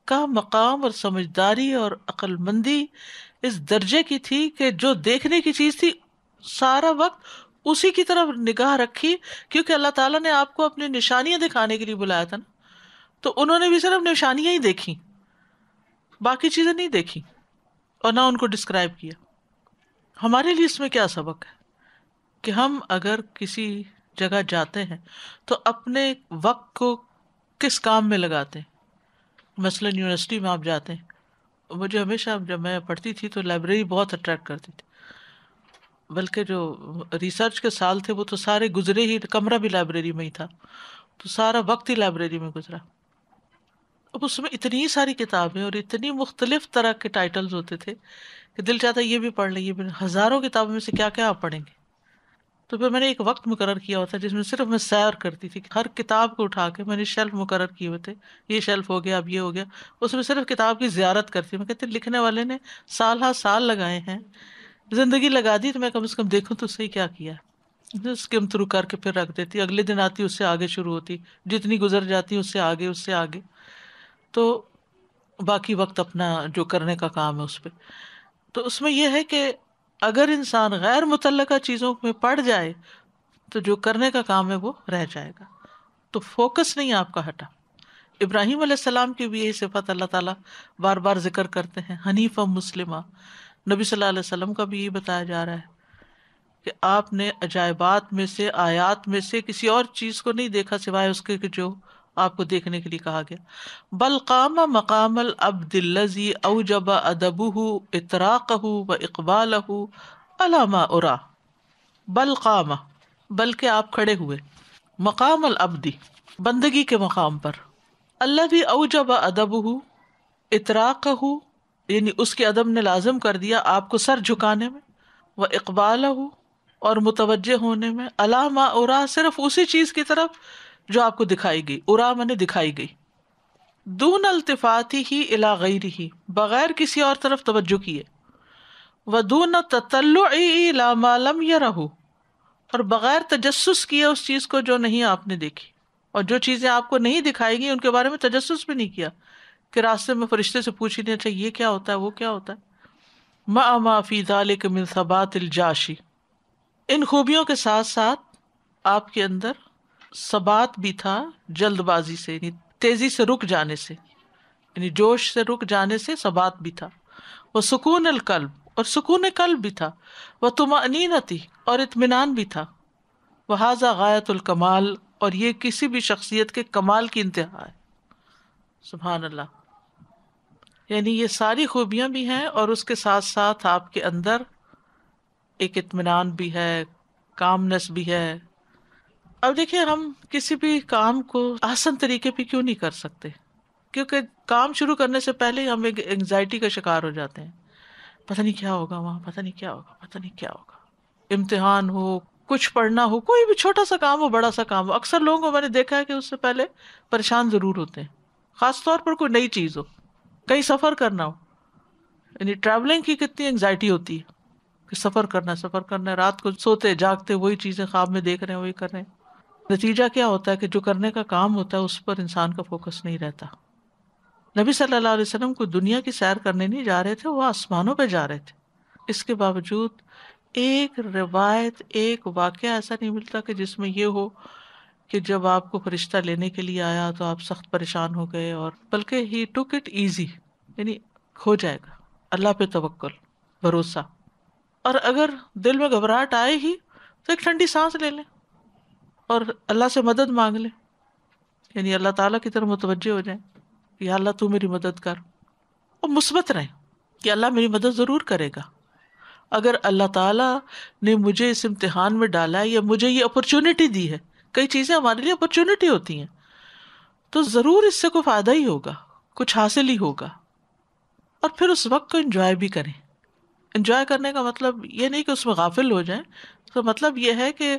का मकाम और समझदारी और अक्लमंदी इस दर्जे की थी कि जो देखने की चीज थी सारा वक्त उसी की तरफ निगाह रखी क्योंकि अल्लाह ताला ने आपको अपनी निशानियां दिखाने के लिए बुलाया था ना तो उन्होंने भी सिर्फ निशानियां ही देखी बाकी चीजें नहीं देखी और ना उनको डिस्क्राइब किया हमारे लिए इसमें क्या सबक है कि हम अगर किसी जगह जाते हैं तो अपने वक्त को किस काम में लगाते हैं मसलन यूनिवर्सिटी में आप जाते हैं मुझे हमेशा जब मैं पढ़ती थी तो लाइब्रेरी बहुत अट्रैक्ट करती थी बल्कि जो रिसर्च के साल थे वो तो सारे गुजरे ही कमरा भी लाइब्रेरी में ही था तो सारा वक्त ही लाइब्रेरी में गुजरा अब उसमें इतनी सारी किताबें और इतनी मुख्तलिफ तरह के टाइटल्स होते थे कि दिल चाहता ये भी पढ़ लें ये भी हज़ारों किताबों में से क्या क्या आप पढ़ेंगे तो फिर मैंने एक वक्त मुकर किया होता जिसमें सिर्फ मैं सैर करती थी हर किताब को उठा के मैंने शेल्फ मुकर किए हुए थे ये शेल्फ हो गया अब ये हो गया उसमें सिर्फ किताब की ज्यारत करती मैं कहती लिखने वाले ने साल हा साल लगाए हैं ज़िंदगी लगा दी तो मैं कम से कम देखूँ तो सही क्या किया स्किम थ्रू करके फिर रख देती अगले दिन आती उससे आगे शुरू होती जितनी गुजर जाती उससे आगे उससे आगे तो बाकी वक्त अपना जो करने का काम है उस पर तो उसमें यह है कि अगर इंसान गैर मुतल चीज़ों में पड़ जाए तो जो करने का काम है वो रह जाएगा तो फोकस नहीं आपका हटा इब्राहिम अलैहिस्सलाम की भी यही सिफत अल्लाह ताला बार बार जिक्र करते हैं हनीफा मुस्लिमा नबी सल्लल्लाहु अलैहि वसल्लम का भी यही बताया जा रहा है कि आपने अजायबात में से आयात में से किसी और चीज़ को नहीं देखा सिवाय उसके कि जो आपको देखने के लिए कहा गया बलकाम मकाम अब्दिल्लजी अवजब अदबू इतराक व इकबाल अलामा उरा बलकाम बल्कि आप खड़े हुए मकाम अबदी बंदगी के मकाम पर अल्लाह भी अवजब अदब हो इतराक हु यानी उसके अदब ने लाजम कर दिया आपको सर झुकाने में व इकबाल हु और मुतवजह होने में अलामा उरा सिर्फ उसी चीज़ की तरफ जो आपको दिखाई गई उरा मैंने दिखाई गई दून अल्तफाती ही इला गैरी ही बगैर किसी और तरफ तवज्जो किए व दून ततल्लाम या रहू और बगैर तजस्स किए उस चीज़ को जो नहीं आपने देखी और जो चीज़ें आपको नहीं दिखाई गई उनके बारे में तजस्स भी नहीं किया कि रास्ते में फरिश्ते से पूछ ही नहीं अच्छा ये क्या होता है वो क्या होता है मा माफ़ी दाल मिन सबात इन खूबियों के साथ साथ आपके अंदर सबात भी था जल्दबाजी से यानी तेज़ी से रुक जाने से यानी जोश से रुक जाने से सबात भी था वह सुकून अलकल्ब और सुकून कल्ब भी था वह तुमानीन थी और इतमान भी था वह हाजा गायतुलकमाल और ये किसी भी शख्सियत के कमाल की इंतहा है सुबहान अल्लाह यानी ये सारी खूबियाँ भी हैं और उसके साथ साथ आपके अंदर एक इतमान भी है कामनेस भी है अब देखिए हम किसी भी काम को आसान तरीके पे क्यों नहीं कर सकते क्योंकि काम शुरू करने से पहले ही हम एक एंग्जाइटी का शिकार हो जाते हैं पता नहीं क्या होगा वहाँ पता नहीं क्या होगा पता नहीं क्या होगा इम्तिहान हो कुछ पढ़ना हो कोई भी छोटा सा काम हो बड़ा सा काम हो अक्सर लोगों को मैंने देखा है कि उससे पहले परेशान ज़रूर होते हैं ख़ास तौर पर कोई नई चीज़ हो कहीं सफ़र करना हो यानी ट्रैवलिंग की कितनी एंग्जाइटी होती है कि सफ़र करना है सफ़र करना है रात को सोते जागते वही चीज़ें ख्वाब में देख रहे हैं वही कर रहे हैं नतीजा क्या होता है कि जो करने का काम होता है उस पर इंसान का फोकस नहीं रहता नबी सल्लल्लाहु अलैहि वसल्लम को दुनिया की सैर करने नहीं जा रहे थे वो आसमानों पर जा रहे थे इसके बावजूद एक रिवायत एक वाक्य ऐसा नहीं मिलता कि जिसमें ये हो कि जब आपको फरिश्ता लेने के लिए आया तो आप सख्त परेशान हो गए और बल्कि ही टुक इट ईजी यानी हो जाएगा अल्लाह पे तवक्ल भरोसा और अगर दिल में घबराहट आए ही तो एक ठंडी सांस ले लें और अल्लाह से मदद मांग लें यानी अल्लाह ताला की तरफ मुतवजह हो जाए कि अल्लाह तू मेरी मदद कर और मुस्बत रहें कि अल्लाह मेरी मदद ज़रूर करेगा अगर अल्लाह ताला ने मुझे इस इम्तिहान में डाला है या मुझे ये अपॉर्चुनिटी दी है कई चीज़ें हमारे लिए अपॉर्चुनिटी होती हैं तो ज़रूर इससे कोई फ़ायदा ही होगा कुछ हासिल ही होगा और फिर उस वक्त को इंजॉय भी करें इंजॉय करने का मतलब ये नहीं कि उसमें गाफिल हो जाए तो मतलब यह है कि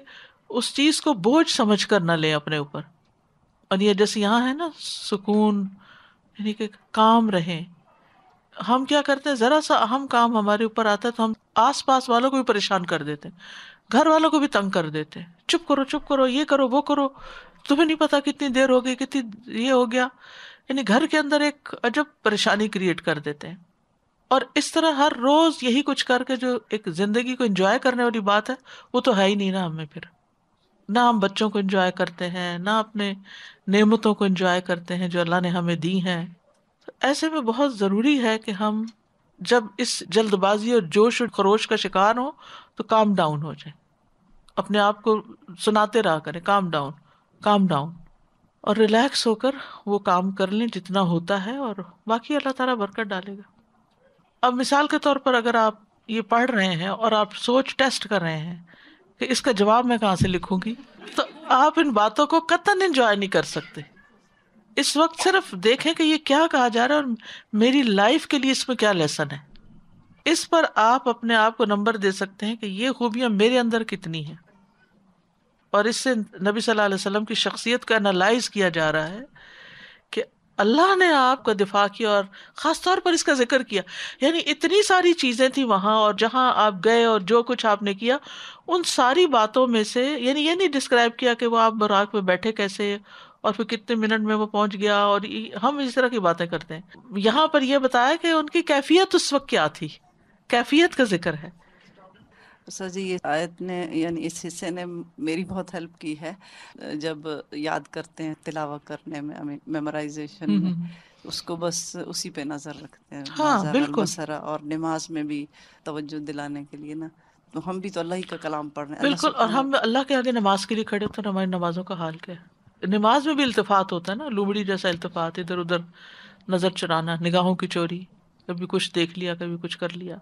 उस चीज को बोझ समझ कर ना लें अपने ऊपर और ये जैसे यहाँ है ना सुकून यानी कि काम रहें हम क्या करते हैं ज़रा सा अहम काम हमारे ऊपर आता है तो हम आस पास वालों को भी परेशान कर देते हैं घर वालों को भी तंग कर देते हैं चुप करो चुप करो ये करो वो करो तुम्हें नहीं पता कितनी देर हो गई कितनी ये हो गया यानी घर के अंदर एक अजब परेशानी क्रिएट कर देते हैं और इस तरह हर रोज़ यही कुछ करके जो एक ज़िंदगी को एंजॉय करने वाली बात है वो तो है ही नहीं ना हमें फिर ना हम बच्चों को इंजॉय करते हैं ना अपने नेमतों को इंजॉय करते हैं जो अल्लाह ने हमें दी हैं तो ऐसे में बहुत ज़रूरी है कि हम जब इस जल्दबाजी और जोश और खरोश का शिकार तो हो तो काम डाउन हो जाए अपने आप को सुनाते रहा करें काम डाउन काम डाउन और रिलैक्स होकर वो काम कर लें जितना होता है और बाकी अल्लाह तारा बरकत डालेगा अब मिसाल के तौर पर अगर आप ये पढ़ रहे हैं और आप सोच टेस्ट कर रहे हैं कि इसका जवाब मैं कहाँ से लिखूंगी तो आप इन बातों को कतन इंजॉय नहीं कर सकते इस वक्त सिर्फ देखें कि ये क्या कहा जा रहा है और मेरी लाइफ के लिए इसमें क्या लेसन है इस पर आप अपने आप को नंबर दे सकते हैं कि ये खूबियाँ मेरे अंदर कितनी हैं और इससे नबी सल्लल्लाहु अलैहि वसल्लम की शख्सियत को एनालाइज किया जा रहा है अल्लाह ने आपका दिफा किया और ख़ास तौर पर इसका जिक्र किया यानी इतनी सारी चीज़ें थी वहाँ और जहाँ आप गए और जो कुछ आपने किया उन सारी बातों में से यानी ये नहीं डिस्क्राइब किया कि वो आप बराक में बैठे कैसे और फिर कितने मिनट में वो पहुँच गया और हम इस तरह की बातें करते हैं यहाँ पर यह बताया कि उनकी कैफियत उस वक्त क्या थी कैफियत का जिक्र है सर जी ये आयत ने यानी इस हिस्से ने मेरी बहुत हेल्प की है जब याद करते हैं तिलावा करने में मेमोराइजेशन हम्म, में हम्म, हम्म। उसको बस उसी पे नजर रखते हैं हाँ, बिल्कुल सरा और नमाज में भी तवज्जो दिलाने के लिए ना तो हम भी तो अल्लाह ही का कलाम पढ़ रहे हैं बिल्कुल और हम अल्लाह के आगे नमाज के लिए खड़े होते हैं हमारी नमाजों का हाल क्या है नमाज में भी अल्तफात होता है ना लुमड़ी जैसा अल्तफात इधर उधर नज़र चुराना निगाहों की चोरी कभी कुछ देख लिया कभी कुछ कर लिया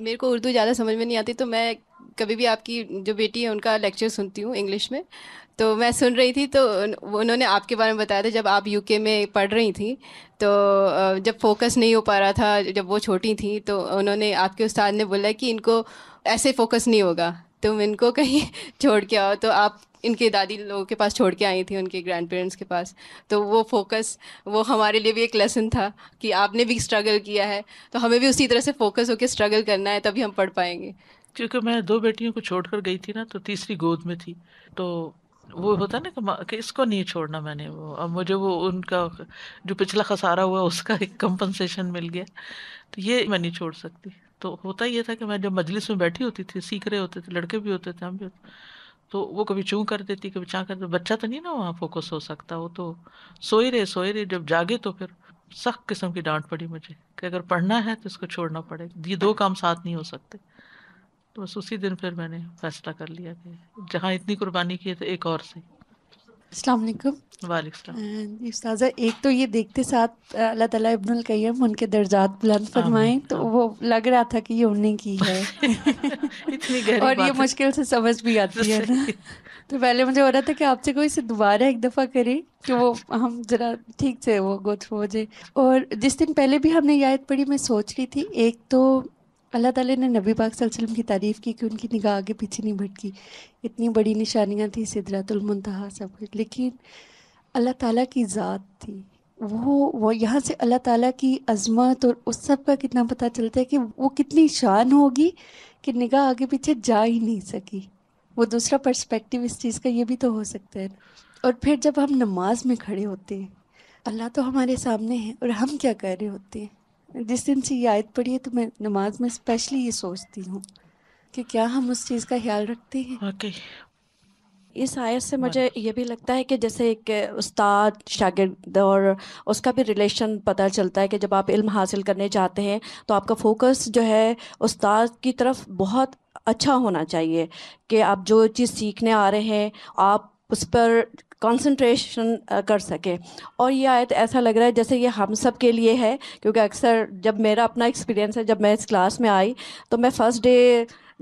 मेरे को उर्दू ज़्यादा समझ में नहीं आती तो मैं कभी भी आपकी जो बेटी है उनका लेक्चर सुनती हूँ इंग्लिश में तो मैं सुन रही थी तो उन्होंने आपके बारे में बताया था जब आप यूके में पढ़ रही थी तो जब फोकस नहीं हो पा रहा था जब वो छोटी थी तो उन्होंने आपके उस्ताद ने बोला कि इनको ऐसे फोकस नहीं होगा तुम इनको कहीं छोड़ के आओ तो आप इनके दादी लोगों के पास छोड़ के आई थी उनके ग्रैंड पेरेंट्स के पास तो वो फोकस वो हमारे लिए भी एक लेसन था कि आपने भी स्ट्रगल किया है तो हमें भी उसी तरह से फोकस होकर स्ट्रगल करना है तभी हम पढ़ पाएंगे क्योंकि मैं दो बेटियों को छोड़कर गई थी ना तो तीसरी गोद में थी तो वो होता है ना कि इसको नहीं छोड़ना मैंने वो अब मुझे वो उनका जो पिछला खसारा हुआ उसका एक कंपनसेशन मिल गया तो ये मैं नहीं छोड़ सकती तो होता ये था कि मैं जब मजलिस में बैठी होती थी सीख रहे होते थे लड़के भी होते थे हम भी होते तो वो कभी चू कर देती कभी चाँ कर देती बच्चा तो नहीं ना वहाँ फोकस हो सकता वो तो सोए रहे सोए रहे जब जागे तो फिर सख्त किस्म की डांट पड़ी मुझे कि अगर पढ़ना है तो इसको छोड़ना पड़ेगा ये दो काम साथ नहीं हो सकते तो बस उसी दिन फिर मैंने फैसला कर लिया कि जहाँ इतनी कुर्बानी की है तो एक और सही अस्सलाम uh, एक तो ये देखते साथ uh, अल्लाह ताला इब्नुल कय्यम उनके दर्जात बुलंद फरमाए तो वो लग रहा था कि ये उन्हें की है इतनी गहरी और ये मुश्किल से समझ भी आती है ना तो पहले मुझे हो रहा था कि आपसे कोई इसे दोबारा एक दफ़ा करे कि वो हम ज़रा ठीक से वो गो थ्रू हो जाए और जिस दिन पहले भी हमने ये पढ़ी मैं सोच रही थी एक तो अल्लाह ताला ने नबी पाक वसल्लम की तारीफ़ की कि उनकी निगाह आगे पीछे नहीं भटकी इतनी बड़ी निशानियाँ थी सिदरातुलमतहा सब कुछ लेकिन अल्लाह ताला की ज़ात थी वो वो यहाँ से अल्लाह ताला की अजमत और उस सब का कितना पता चलता है कि वो कितनी शान होगी कि निगाह आगे पीछे जा ही नहीं सकी वो दूसरा पर्सपेक्टिव इस चीज़ का ये भी तो हो सकता है और फिर जब हम नमाज में खड़े होते हैं अल्लाह तो हमारे सामने है और हम क्या कर रहे होते हैं जिस दिन से ये आयत पढ़ी है तो मैं नमाज में स्पेशली ये सोचती हूँ कि क्या हम उस चीज़ का ख्याल रखते हैं okay. इस आयत से मुझे ये भी लगता है कि जैसे एक उस्ताद शागिर्द और उसका भी रिलेशन पता चलता है कि जब आप इल्म हासिल करने जाते हैं तो आपका फोकस जो है उस्ताद की तरफ बहुत अच्छा होना चाहिए कि आप जो चीज़ सीखने आ रहे हैं आप उस पर कंसंट्रेशन uh, कर सके और ये आयत ऐसा लग रहा है जैसे ये हम सब के लिए है क्योंकि अक्सर जब मेरा अपना एक्सपीरियंस है जब मैं इस क्लास में आई तो मैं फ़र्स्ट डे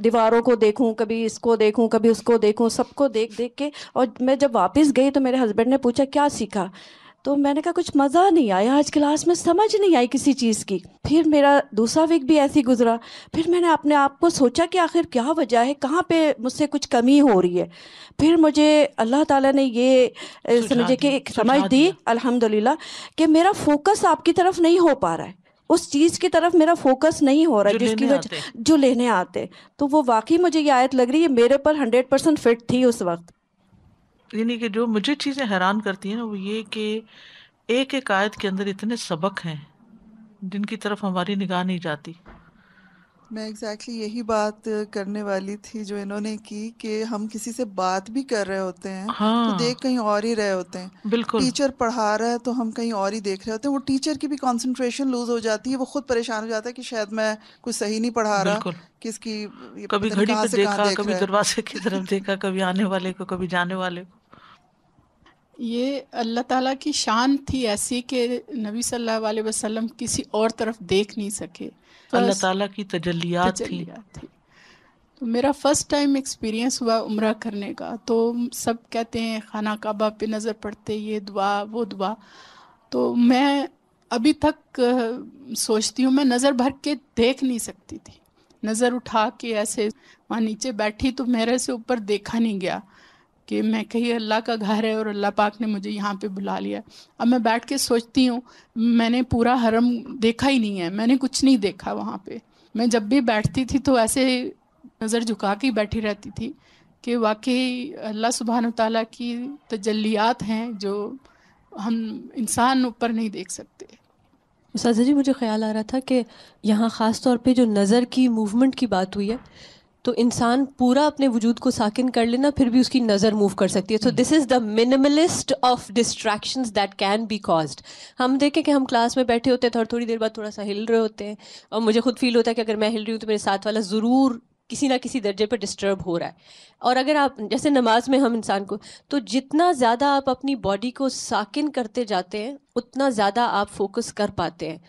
दीवारों को देखूं कभी इसको देखूं कभी उसको देखूं सबको देख देख के और मैं जब वापस गई तो मेरे हस्बैंड ने पूछा क्या सीखा तो मैंने कहा कुछ मज़ा नहीं आया आज क्लास में समझ नहीं आई किसी चीज़ की फिर मेरा दूसरा वीक भी ऐसे ही गुजरा फिर मैंने अपने आप को सोचा कि आखिर क्या वजह है कहाँ पे मुझसे कुछ कमी हो रही है फिर मुझे अल्लाह ताला ने ये समझे कि एक समझ दी अल्हम्दुलिल्लाह कि मेरा फोकस आपकी तरफ नहीं हो पा रहा है उस चीज की तरफ मेरा फोकस नहीं हो रहा है जिसकी वजह जो लेने आते तो वो वाकई मुझे ये आयत लग रही है मेरे पर हंड्रेड परसेंट फिट थी उस वक्त यानी कि जो मुझे चीज़ें हैरान करती हैं ना वो ये कि एक एक आयत के अंदर इतने सबक हैं जिनकी तरफ हमारी निगाह नहीं जाती मैं एग्जैक्टली exactly यही बात करने वाली थी जो इन्होंने की कि हम किसी से बात भी कर रहे होते हैं तो हाँ, तो देख कहीं और ही रहे होते हैं बिल्कुल टीचर पढ़ा रहा है तो हम कहीं और ही देख रहे होते हैं वो टीचर की भी कंसंट्रेशन लूज हो जाती है वो खुद परेशान हो जाता है कि शायद मैं कुछ सही नहीं पढ़ा रहा किसकी कभी घड़ी देखा कभी दरवाजे की तरफ देखा कभी आने वाले को कभी जाने वाले को ये अल्लाह ताला की शान थी ऐसी कि नबी सल्लल्लाहु अलैहि वसल्लम किसी और तरफ देख नहीं सके तो अल्लाह ताला की तजलियात थी, थी। तो मेरा फर्स्ट टाइम एक्सपीरियंस हुआ उम्र करने का तो सब कहते हैं खाना काबा पे नज़र पड़ते ये दुआ वो दुआ तो मैं अभी तक सोचती हूँ मैं नज़र भर के देख नहीं सकती थी नज़र उठा के ऐसे वहाँ नीचे बैठी तो मेरे से ऊपर देखा नहीं गया कि मैं कहीं अल्लाह का घर है और अल्लाह पाक ने मुझे यहाँ पे बुला लिया अब मैं बैठ के सोचती हूँ मैंने पूरा हरम देखा ही नहीं है मैंने कुछ नहीं देखा वहाँ पे मैं जब भी बैठती थी तो ऐसे नज़र झुका के बैठी रहती थी कि वाकई अल्लाह सुबहान तला की तजलियात हैं जो हम इंसान ऊपर नहीं देख सकते उस जी मुझे ख्याल आ रहा था कि यहाँ ख़ास तौर पे जो नज़र की मूवमेंट की बात हुई है तो इंसान पूरा अपने वजूद को साकिन कर लेना फिर भी उसकी नज़र मूव कर सकती है so this is the minimalist of distraction that can be cause हम देखें कि हम क्लास में बैठे होते हैं तो और थोड़ी देर बाद थोड़ा सा हिल रहे होते हैं और मुझे खुद फील होता है कि अगर मैं हिल रही हूँ तो मेरे साथ वाला ज़रूर किसी ना किसी दर्जे पर डिस्टर्ब हो रहा है और अगर आप जैसे नमाज में हम इंसान को तो जितना ज़्यादा आप अपनी बॉडी को साकिन करते जाते हैं उतना ज़्यादा आप फोकस कर पाते हैं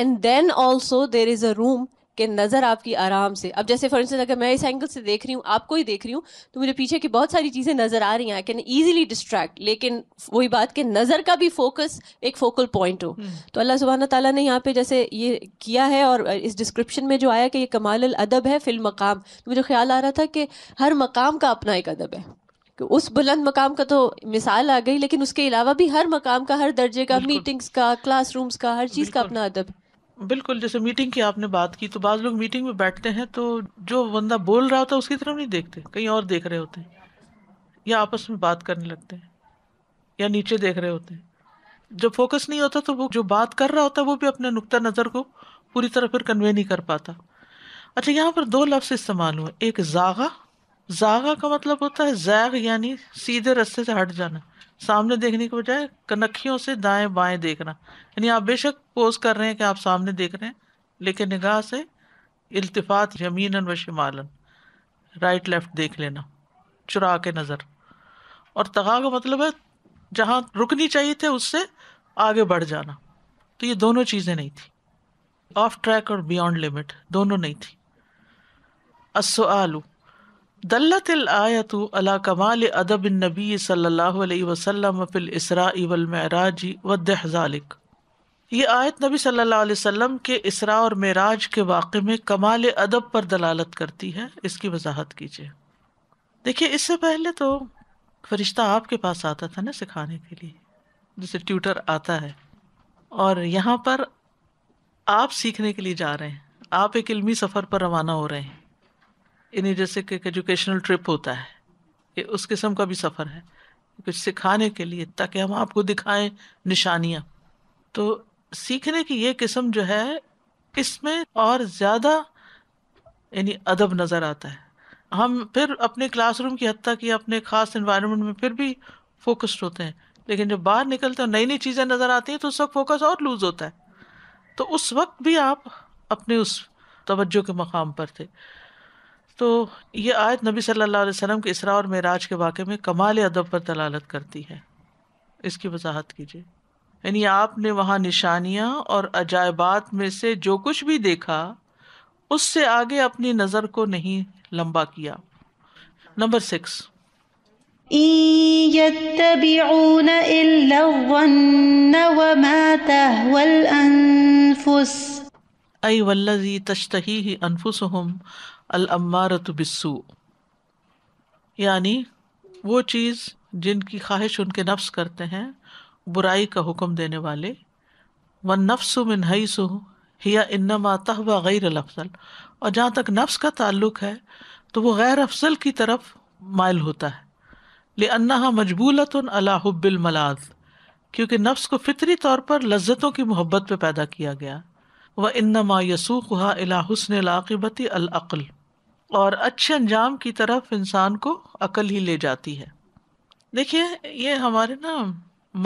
and then also there is a room कि नज़र आपकी आराम से अब जैसे फॉर इंस्टेंस अगर मैं इस एंगल से देख रही हूँ आपको ही देख रही हूँ तो मुझे पीछे की बहुत सारी चीज़ें नज़र आ रही हैं आई कैन ईजिली डिस्ट्रैक्ट लेकिन वही बात कि नज़र का भी फोकस एक फोकल पॉइंट हो हम्म। तो अल्लाह सुबहाना ताली ने यहाँ पे जैसे ये किया है और इस डिस्क्रिप्शन में जो आया कि ये कमाल अदब है फिल मकाम तो मुझे ख्याल आ रहा था कि हर मकाम का अपना एक अदब है कि उस बुलंद मकाम का तो मिसाल आ गई लेकिन उसके अलावा भी हर मकाम का हर दर्जे का मीटिंग्स का क्लासरूम्स का हर चीज़ का अपना अदब बिल्कुल जैसे मीटिंग की आपने बात की तो बाज लोग मीटिंग में बैठते हैं तो जो बंदा बोल रहा होता है उसकी तरफ नहीं देखते कहीं और देख रहे होते हैं या आपस में बात करने लगते हैं या नीचे देख रहे होते हैं जब फोकस नहीं होता तो वो जो बात कर रहा होता है वो भी अपने नुकता नज़र को पूरी तरह फिर कन्वे नहीं कर पाता अच्छा यहाँ पर दो लफ्ज़ इस्तेमाल हुए एक जागा जागा का मतलब होता है जैग यानी सीधे रस्ते से हट जाना सामने देखने के बजाय कनखियों से दाएं बाएं देखना यानी आप बेशक पोज कर रहे हैं कि आप सामने देख रहे हैं लेकिन निगाह से इल्तफात यमीन व शिमालन राइट लेफ्ट देख लेना चुरा के नज़र और तगा का मतलब है जहाँ रुकनी चाहिए थे उससे आगे बढ़ जाना तो ये दोनों चीज़ें नहीं थी ऑफ ट्रैक और बियॉन्ड लिमिट दोनों नहीं थी असो आलू दल्लत आयत अला कमाल अदब नबी सल्लल्लाहु अलैहि वसल्लम फिल इसरा वल महराज वदहजालिक ये आयत नबी सल्लल्लाहु अलैहि वसल्लम के इसरा और मेराज के वाक़े में कमाल अदब पर दलालत करती है इसकी वजाहत कीजिए देखिए इससे पहले तो फरिश्ता आपके पास आता था ना सिखाने के लिए जैसे ट्यूटर आता है और यहाँ पर आप सीखने के लिए जा रहे हैं आप एक इल्मी सफ़र पर रवाना हो रहे हैं यानी जैसे कि एक एजुकेशनल ट्रिप होता है ये उस किस्म का भी सफ़र है कुछ सिखाने के लिए ताकि हम आपको दिखाएं निशानियाँ तो सीखने की ये किस्म जो है इसमें और ज़्यादा यानी अदब नज़र आता है हम फिर अपने क्लासरूम की हद तक या अपने ख़ास इन्वायरमेंट में फिर भी फोकस्ड होते हैं लेकिन जब बाहर निकलते हैं नई नई चीज़ें नज़र आती हैं तो उस वक्त फोकस और लूज़ होता है तो उस वक्त भी आप अपने उस तवज्जो के मकाम पर थे तो ये आयत नबी सल्लल्लाहु अलैहि वसल्लम के इसरा और मराज के वाक़े में कमाल अदब पर दलालत करती है इसकी वजाहत कीजिए यानी आपने वहाँ निशानियाँ और अजायबात में से जो कुछ भी देखा उससे आगे अपनी नज़र को नहीं लम्बा किया नंबर सिक्स अई अलम्मारत बिस्सू यानी वो चीज़ जिनकी ख्वाहिश उनके नफ्स करते हैं बुराई का हुक्म देने वाले व नफ्स मिन हईसु हिया इन्नमा तहवा गैर अफजल और जहाँ तक नफ्स का ताल्लुक है तो वह गैर अफजल की तरफ मायल होता है ले अन्ना मजबूलत अलाहुबिलमलाज क्योंकि नफ्स को फितरी तौर पर लज्जतों की मोहब्बत पर पैदा किया गया व इन्नमा यसूख हा अला हसन लाकबती अलअल और अच्छे अंजाम की तरफ इंसान को अकल ही ले जाती है देखिए ये हमारे ना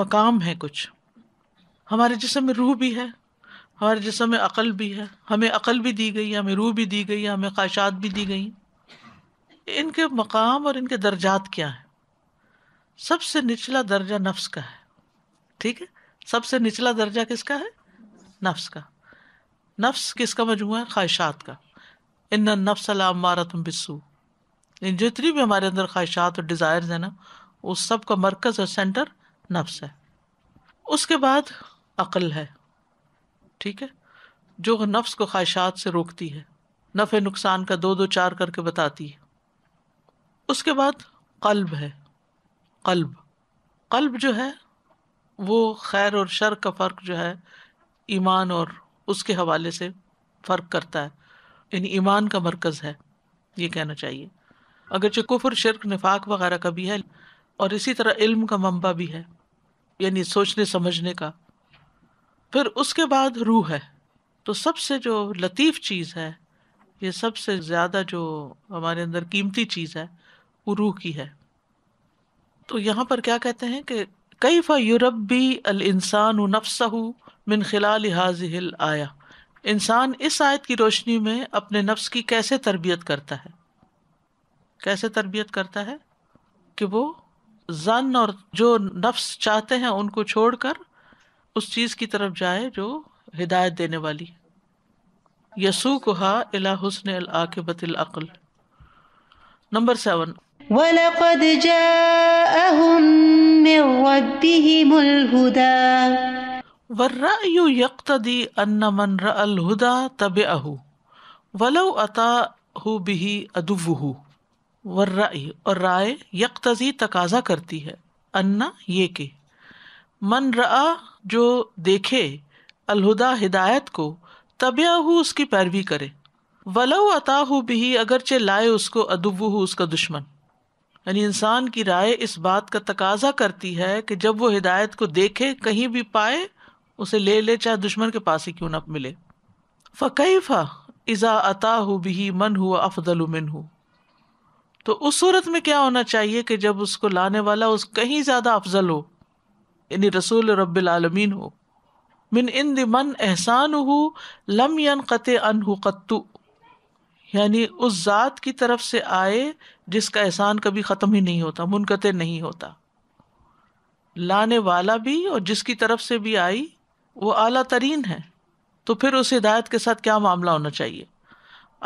मकाम है कुछ हमारे जिसम में रूह भी है हमारे जिसम में अकल भी है हमें अकल भी दी गई है हमें रूह भी दी गई हमें ख्वाहिशात भी दी गई इनके मकाम और इनके दर्जात क्या हैं सबसे निचला दर्जा नफ्स का है ठीक है सबसे निचला दर्जा किसका है नफ्स का नफ्स किसका मजमू है ख्वाहिशात का इन नफसल अमारतम बिस्सू इन जितनी भी हमारे अंदर ख्वाहिशात और डिज़ायर्स हैं ना उस सब का मरकज़ और सेंटर नफ्स है उसके बाद अकल है ठीक है जो नफ्स को ख्वाहिशात से रोकती है नफ़े नुकसान का दो दो चार करके बताती है उसके बाद कल्ब है कल्ब कल्ब जो है वो खैर और शर का फ़र्क जो है ईमान और उसके हवाले से फ़र्क करता है यानी ईमान का मरकज है ये कहना चाहिए अगरचे कुफर शिरक निफाक वगैरह का भी है और इसी तरह इल्म का मंबा भी है यानी सोचने समझने का फिर उसके बाद रूह है तो सबसे जो लतीफ़ चीज़ है ये सबसे ज़्यादा जो हमारे अंदर कीमती चीज़ है वो रूह की है तो यहाँ पर क्या कहते हैं कि कई फ़ा यूरबी अल इंसान नफ्सहू मिन खिला हाजिल आया इंसान इस आयत की रोशनी में अपने नफ्स की कैसे तरबियत करता है कैसे तरबियत करता है कि वो जन और जो नफ्स चाहते हैं उनको छोड़कर उस चीज़ की तरफ जाए जो हिदायत देने वाली है यसू कुहा इला हुसन आकबत अक़ल नंबर सेवन ولقد جاءهم من ربهم الهدى वर्रय यकतदी अन्न मन रलहुदा तब अहू अता हु और राय यकतजी तकाजा करती है अन्ना ये के मन रआ जो देखे अलहुदा हिदायत को आहू उसकी पैरवी करे वलो अताहू बिही अगरचे लाए उसको अदुवहू उसका दुश्मन यानी इंसान की राय इस बात का तकाजा करती है कि जब वो हिदायत को देखे कहीं भी पाए उसे ले ले चाहे दुश्मन के पास ही क्यों ना मिले फ़कैफ़ा इज़ा अता हो भी मन हुआ अफदल मिन हु तो उस सूरत में क्या होना चाहिए कि जब उसको लाने वाला उस कहीं ज़्यादा अफजल हो यानी रसूल रबालमीन हो मिन इन मन एहसान हो लम यन क़त अनहु कत्तु यानी उस ज़ात की तरफ से आए जिसका एहसान कभी ख़त्म ही नहीं होता मुनक़ नहीं होता लाने वाला भी और जिसकी तरफ से भी आई वो अला तरीन है तो फिर उस हिदायत के साथ क्या मामला होना चाहिए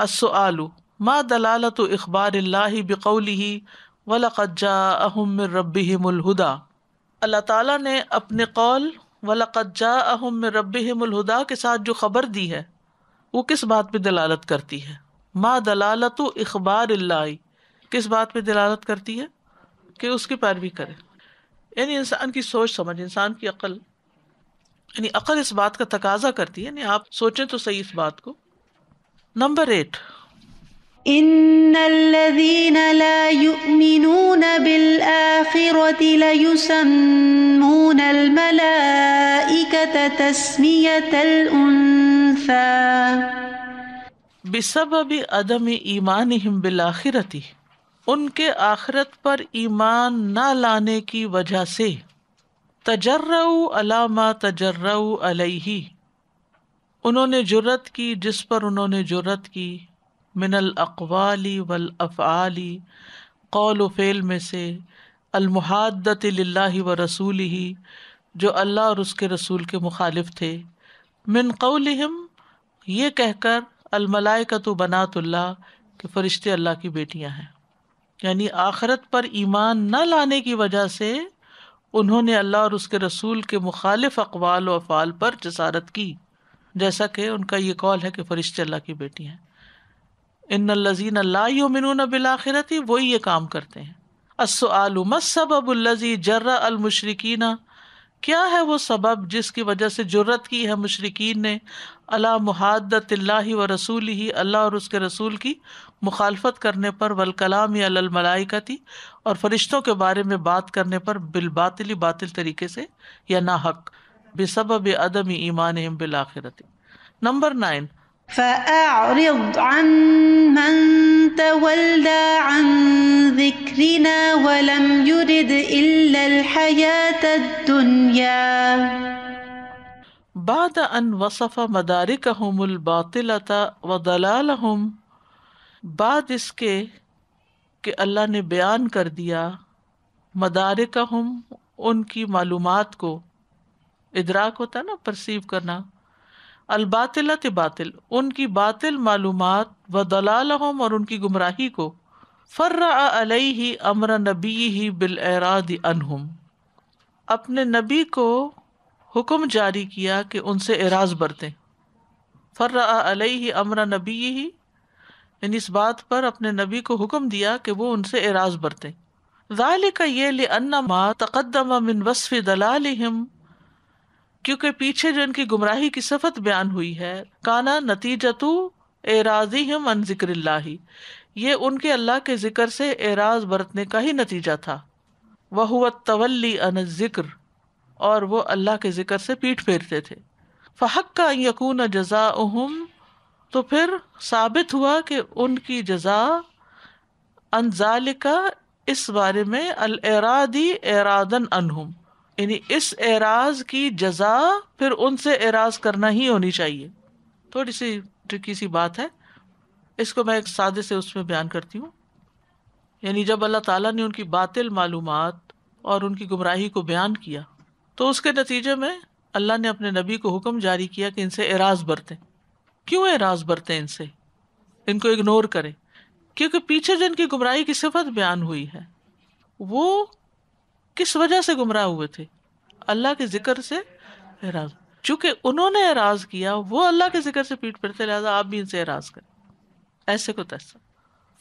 असआलू मा दलालत इखबार बकौली वलकज्जा अहम रबीमलहुदा अल्लाह ताला ने अपने कौल वलकज्जा अहम रबीमलहुदा के साथ जो खबर दी है वो किस बात पर दलालत करती है माँ दलालत इखबार किस बात पर दलालत करती है कि उसकी पैरवी करे यानी इंसान की सोच समझ इंसान की अकल यानी अकल इस बात का तकाजा करती है यानी आप सोचें तो सही इस बात को नंबर एट إن الذين لا يؤمنون بالآخرة ليسمون الملائكة تسمية الأنثى بسبب عدم إيمانهم بالآخرة उनके आखिरत पर ईमान न लाने की वजह से तजर्रऊ अलामा तजर्रऊ अलही उन्होंने जुरत की जिस पर उन्होंने जुरत की मिनल अकवाली वल कौल फ़ेल में से अलमहादत ला व रसूल ही जो अल्लाह और उसके रसूल के मुखालफ थे मिन कौलहम ये कहकर का तो बनातुल्ला कि फ़रिश्ते अल्लाह की बेटियां हैं यानी आखरत पर ईमान न लाने की वजह से उन्होंने अल्लाह और उसके रसूल के मुखालिफ अकवाल व अफ़ाल पर जसारत की जैसा कि उनका ये कौल है कि फरिश्ते अल्लाह की बेटी हैं इन लजीन अल्लामिन बिलाखरत ही वही ये काम करते हैं असलमसबुल्लजी जर्रा अलमशरकिन क्या है वो सबब जिसकी वजह से जरूरत की है मशरकिन ने अला मुहादत व रसूल ही अल्लाह और उसके रसूल की मुखालफत करने पर कलाम या ललमलाइकती और फरिश्तों के बारे में बात करने पर बिलबातली बातिल तरीके से या ना हक बेसबब अदम ईमान बिल आखिरत नंबर नाइन فأعرض عن من تولى عن ذكرنا ولم يرد إلا الحياة الدنيا بعد أن وصف مداركهم الباطلة وضلالهم बाद इसके कि अल्लाह ने बयान कर दिया मदारिक हम उनकी मालूम को इदराक होता ना परसीव करना अलबातिलत बातिल उनकी बातिल मालूम व दलाल हम और उनकी गुमराही को फ़र्र ही अमर नबी ही बिल एराद अनहुम अपने नबी को हुक्म जारी किया कि उनसे एराज बरतें फ़र्र ही अमर नबी ही यानी इस बात पर अपने नबी को हुक्म दिया कि वो उनसे एराज बरते क्योंकि पीछे जो इनकी गुमराही की सफत बयान हुई है काना नतीजतु एराजी हम अन जिक्र ये उनके अल्लाह के जिक्र से एराज बरतने का ही नतीजा था वह तवली अन जिक्र और वो अल्लाह के जिक्र से पीठ फेरते थे फ़हक का यकून जजा उहम तो फिर साबित हुआ कि उनकी जजा अनजाल का इस बारे में अल एरादी एरादन अनहुम यानी इस एराज की जजा फिर उनसे एराज करना ही होनी चाहिए थोड़ी सी ट्रिकी सी बात है इसको मैं एक सादे से उसमें बयान करती हूँ यानी जब अल्लाह ताला ने उनकी बातिल मालूम और उनकी गुमराही को बयान किया तो उसके नतीजे में अल्लाह ने अपने नबी को हुक्म जारी किया कि इनसे एराज बरतें क्यों है राज बरते इनसे इनको इग्नोर करें क्योंकि पीछे जो इनकी गुमराही की सिफत बयान हुई है वो किस वजह से गुमराह हुए थे अल्लाह के जिक्र से एराज चूंकि उन्होंने एराज किया वो अल्लाह के जिक्र से पीठ पर थे लिहाजा आप भी इनसे एराज करें ऐसे को तैसा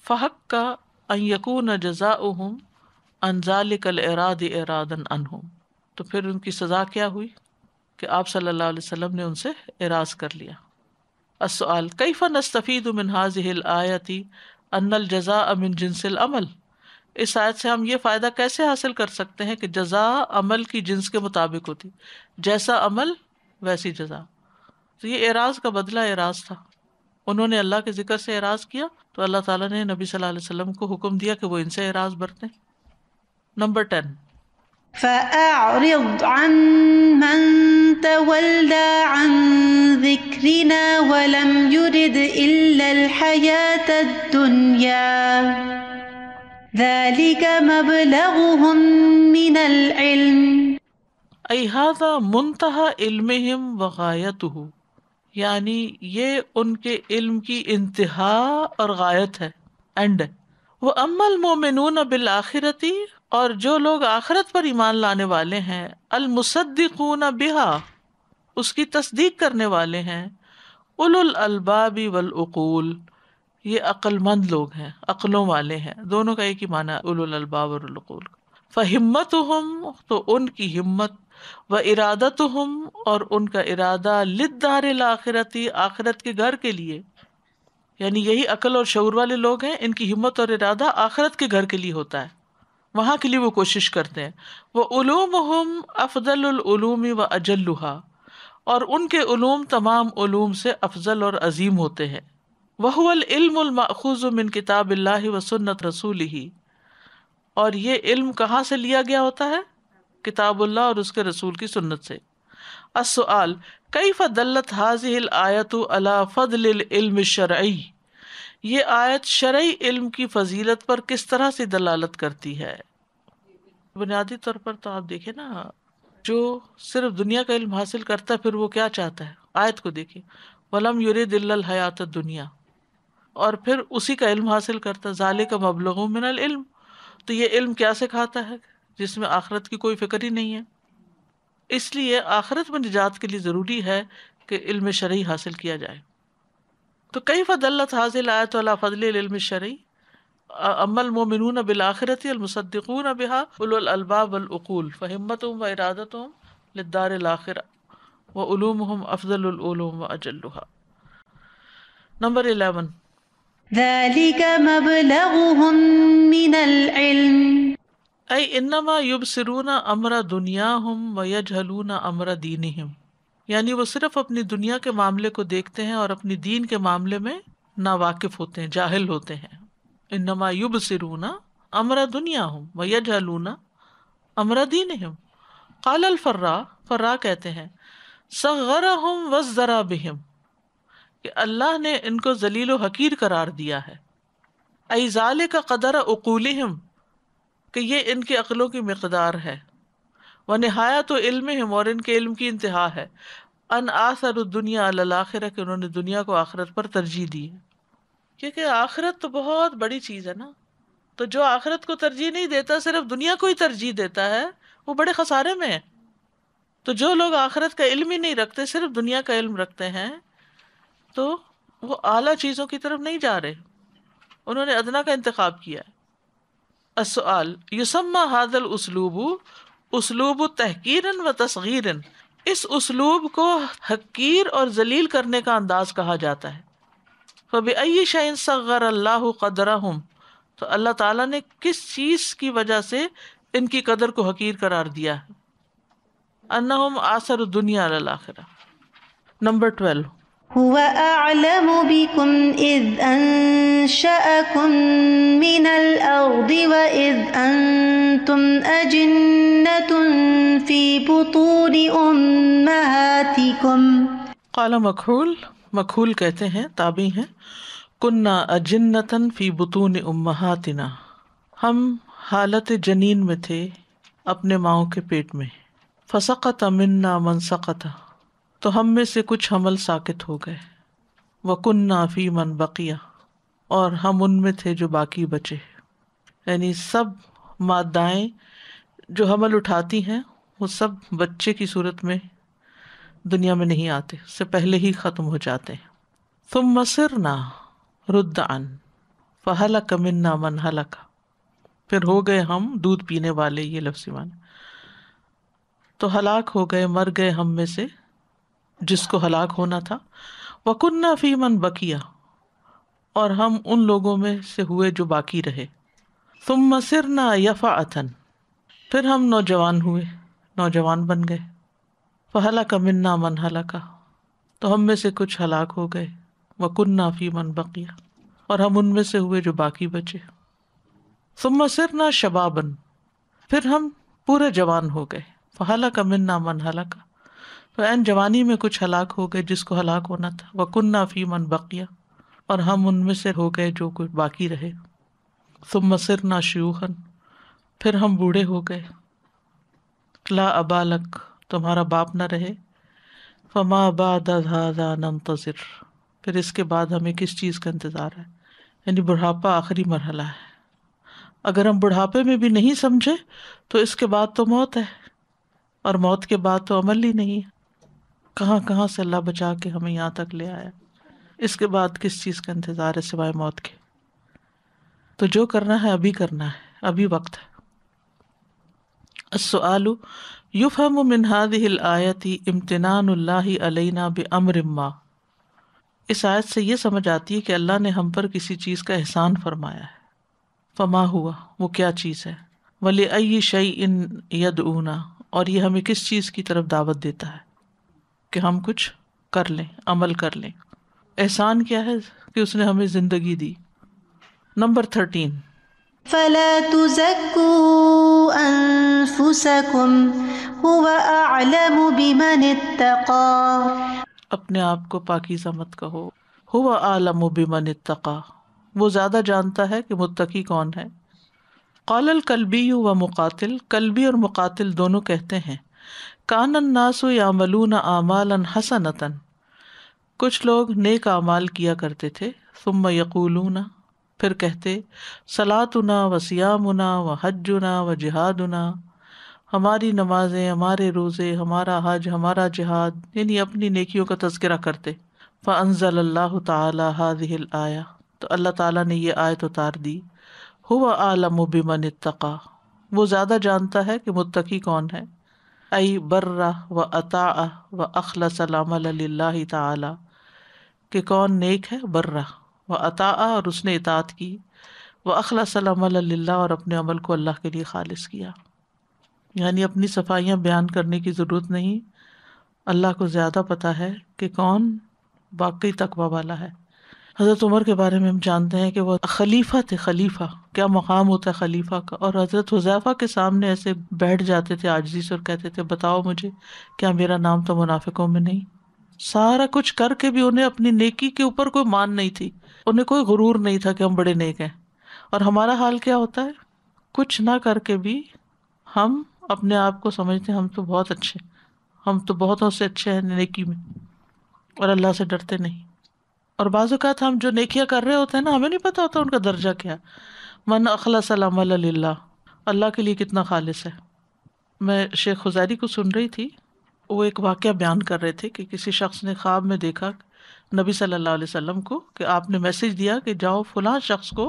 फ़हक का अयकून जजा उम अनजालिकल एराद एरादन अनहुम तो फिर उनकी सज़ा क्या हुई कि आप सल्लल्लाहु अलैहि ने उनसे एराज कर लिया असआल कैफ़ा नस्तफ़ीद मिन हाजिल आयती अनल जजा अमिन जिनसिल अमल इस शायद से हम ये फ़ायदा कैसे हासिल कर सकते हैं कि जजा अमल की जिन्स के मुताबिक होती जैसा अमल वैसी जजा तो ये एराज का बदला एराज था उन्होंने अल्लाह के ज़िक्र से एराज किया तो अल्लाह ताला ने नबी सल्लल्लाहु अलैहि वसल्लम को हुक्म दिया कि वो इनसे एराज बरतें नंबर टेन فأعرض عن من تولى عن ذكرنا ولم يرد إلا الحياة الدنيا ذلك مبلغهم من العلم أي هذا منتهى علمهم وغايته يعني یہ ان کے علم کی انتہا اور غایت ہے اینڈ وہ امل مومنون بالآخرتی और जो लोग आखरत पर ईमान लाने वाले हैं अलमुसद्दिकून बिहा उसकी तस्दीक करने वाले हैं उलुल अलबाबी वलअकूल ये अक्लमंद लोग हैं अक़लों वाले हैं दोनों का एक ही माना उलुल अलबाब और उलकूल फहिम्मत हम तो उनकी हिम्मत व इरादत हम और उनका इरादा लिदार आखिरती आखिरत के घर के लिए यानी यही अकल और शौर वाले लोग हैं इनकी हिम्मत और इरादा आखिरत के घर के लिए होता है वहाँ के लिए वो कोशिश करते हैं वह उलूम हम अफजलूमी व अजल्लुहा और उनके उलूम तमाम उलूम से अफजल और अजीम होते हैं वहुअल इल्मखुज़ किताब व सुन्नत रसूल ही और ये इल्म कहाँ से लिया गया होता है किताबुल्ला और उसके रसूल की सुन्नत से असआल कई फ़दलत हाजिल आयत अला फ़दल इल्म ये आयत शरय इल्म की फजीलत पर किस तरह से दलालत करती है बुनियादी तौर पर तो आप देखें ना जो सिर्फ दुनिया का इल्म हासिल करता है फिर वो क्या चाहता है आयत को देखिए वलम यूर दिल हयात दुनिया और फिर उसी का इल्म हासिल करता है ज़ाले का मबलग मिनल इल्म तो ये इल्म क्या सिखाता है जिसमें आखरत की कोई फिक्र ही नहीं है इसलिए आखरत में निजात के लिए ज़रूरी है कि इल्म शरही हासिल किया जाए كيف دلت هذه الآيات على فضل العلم الشرعي أما المؤمنون بالآخرة المصدقون بها أولو الألباب والعقول فهمتهم وإرادتهم للدار الآخرة وعلومهم أفضل العلوم وأجلها نمبر 11 ذلك مبلغهم من العلم أي إنما يبصرون أمر دنياهم ويجهلون أمر دينهم यानी वो सिर्फ अपनी दुनिया के मामले को देखते हैं और अपनी दीन के मामले में नावाकिफ होते हैं जाहिल होते हैं इन नमा युब सिरूना अमरा दुनिया हूँ वैया जालूना अमरा दीन हम काल अलफर्रा फर्रा कहते हैं सर हम वस ज़रा बहम कि अल्लाह ने इनको जलील हकीर करार दिया है ऐजाले का कदर अकूल हम कि ये इनकी अकलों की मकदार है व नहाया तो इल्म हम और इनके इल्म की इंतहा है अन आसर दुनिया अल्लाखिर के उन्होंने दुनिया को आखिरत पर तरजीह दी है क्योंकि आखिरत तो बहुत बड़ी चीज़ है ना तो जो आखिरत को तरजीह नहीं देता सिर्फ दुनिया को ही तरजीह देता है वो बड़े खसारे में है तो जो लोग आखिरत का इल्म ही नहीं रखते सिर्फ दुनिया का इल्म रखते हैं तो वो आला चीज़ों की तरफ नहीं जा रहे उन्होंने अदना का इंतखब किया है असआल युसम्मा हादल उसलूबू उसलूब तहकीरन व तस्गीरन इस उसलूब को हकीर और जलील करने का अंदाज कहा जाता है फबई शाइन सगर अल्लाह कदरा तो अल्लाह ताला ने किस चीज़ की वजह से इनकी कदर को हकीर करार दिया है अन्ना आसर दुनिया नंबर ट्वेल्व هو أعلم بكم إذ أنشأكم من الأرض وإذ أنتم أجنة في بطون أمهاتكم قال مكحول مكحول कहते हैं ताबी हैं कुन्ना अजन्नतन फी बतून उम्महातिना हम हालत जनीन में थे अपने माओ के पेट में फसकत मिन्ना मनसकता तो हम में से कुछ हमल साकित हो गए वकुन नाफी मन बकिया और हम उनमें थे जो बाकी बचे यानी सब मादाएँ जो हमल उठाती हैं वो सब बच्चे की सूरत में दुनिया में नहीं आते उससे पहले ही ख़त्म हो जाते हैं तुम मसर ना रुद्दान फहला कमिन ना मन हलका फिर हो गए हम दूध पीने वाले ये लफ्सी तो हलाक हो गए मर गए हम में से जिसको हलाक होना था वकुन्ना फ़ी मन बकिया और हम उन लोगों में से हुए जो बाकी रहे तुम मसिर ना यफ़ा अथन फिर हम नौजवान हुए नौजवान बन गए फहला का मिन्ना मन का तो हम में से कुछ हलाक हो गए वकुन्ना फ़ी मन बकिया और हम उनमें से हुए जो बाकी बचे तुम मसिर ना शबाबन फिर हम पूरे जवान हो गए फहला का मिन्ना मन का तो एन जवानी में कुछ हलाक हो गए जिसको हलाक होना था वकुन्ना फी मन बकिया और हम उनमें से हो गए जो कुछ बाकी रहे तुम मसर ना शूहन फिर हम बूढ़े हो गए ला अबालक तुम्हारा बाप ना रहे फमा बादा नंतज़र फिर इसके बाद हमें किस चीज़ का इंतज़ार है यानी बुढ़ापा आखिरी मरहला है अगर हम बुढ़ापे में भी नहीं समझे तो इसके बाद तो मौत है और मौत के बाद तो अमल ही नहीं है कहाँ कहाँ से अल्लाह बचा के हमें यहाँ तक ले आया इसके बाद किस चीज़ का इंतज़ार है सिवाय मौत के तो जो करना है अभी करना है अभी वक्त है युफ असआलु युफहम मिनहादिल आयती इम्तनानल्लाना बम्रमा इस आयत से ये समझ आती है कि अल्लाह ने हम पर किसी चीज़ का एहसान फरमाया है फमा हुआ वो क्या चीज़ है वले अई शई इन यद ऊना और ये हमें किस चीज़ की तरफ दावत देता है कि हम कुछ कर लें अमल कर लें एहसान क्या है कि उसने हमें ज़िंदगी दी नंबर थर्टीन فلا تزكوا أنفسكم هو أعلم بمن اتقى अपने आप को पाकिजा मत कहो हुआ आलम बिमन इत्तका वो ज़्यादा जानता है कि मुत्तकी कौन है कौलल कलबी व मुकातिल कलबी और मुकातिल दोनों कहते हैं कानन नासु या यामलून आमालन हसनतन कुछ लोग नेक आमाल किया करते थे सुम यकूलूना फिर कहते सलातुना व सियामुना व हजुना व जिहादुना हमारी नमाजें हमारे रोज़े हमारा हज हमारा जिहाद यानी अपनी नेकियों का तस्करा करते फ़नज़ल अल्लाह ताजिल आया तो अल्लाह ताला ने ये आयत उतार दी हुआ आलम बिमन तका वो ज़्यादा जानता है कि मुत्तकी कौन है अई बर्रा व अता व अखल सलामल्ला ताला कौन नेक है बर्रा व अता और उसने इतात की व अखला सलामल्ला और अपने अमल को अल्लाह के लिए खालिज किया यानी अपनी सफाइयाँ बयान करने की ज़रूरत नहीं अल्लाह को ज़्यादा पता है कि कौन वाकई तकवा वाला है हज़रत उमर के बारे में हम जानते हैं कि वह खलीफा थे खलीफा क्या मकाम होता है खलीफा का और हज़रत हुजैफा के सामने ऐसे बैठ जाते थे आजिजी से और कहते थे बताओ मुझे क्या मेरा नाम तो मुनाफिकों में नहीं सारा कुछ करके भी उन्हें अपनी नेकी के ऊपर कोई मान नहीं थी उन्हें कोई गुरूर नहीं था कि हम बड़े नेक हैं और हमारा हाल क्या होता है कुछ ना करके भी हम अपने आप को समझते हैं हम तो बहुत अच्छे हम तो बहुतों से अच्छे हैं नेकी में और अल्लाह से डरते नहीं और बाज़ात हम जो नेकिया कर रहे होते हैं ना हमें नहीं पता होता उनका दर्जा क्या मन अखला सलाम अल्लाह के लिए कितना ख़ालिश है मैं शेख हुजारी को सुन रही थी वो एक वाक़ बयान कर रहे थे कि किसी शख्स ने ख्वाब में देखा नबी सल्लल्लाहु अलैहि वसल्लम को कि आपने मैसेज दिया कि जाओ फलां शख्स को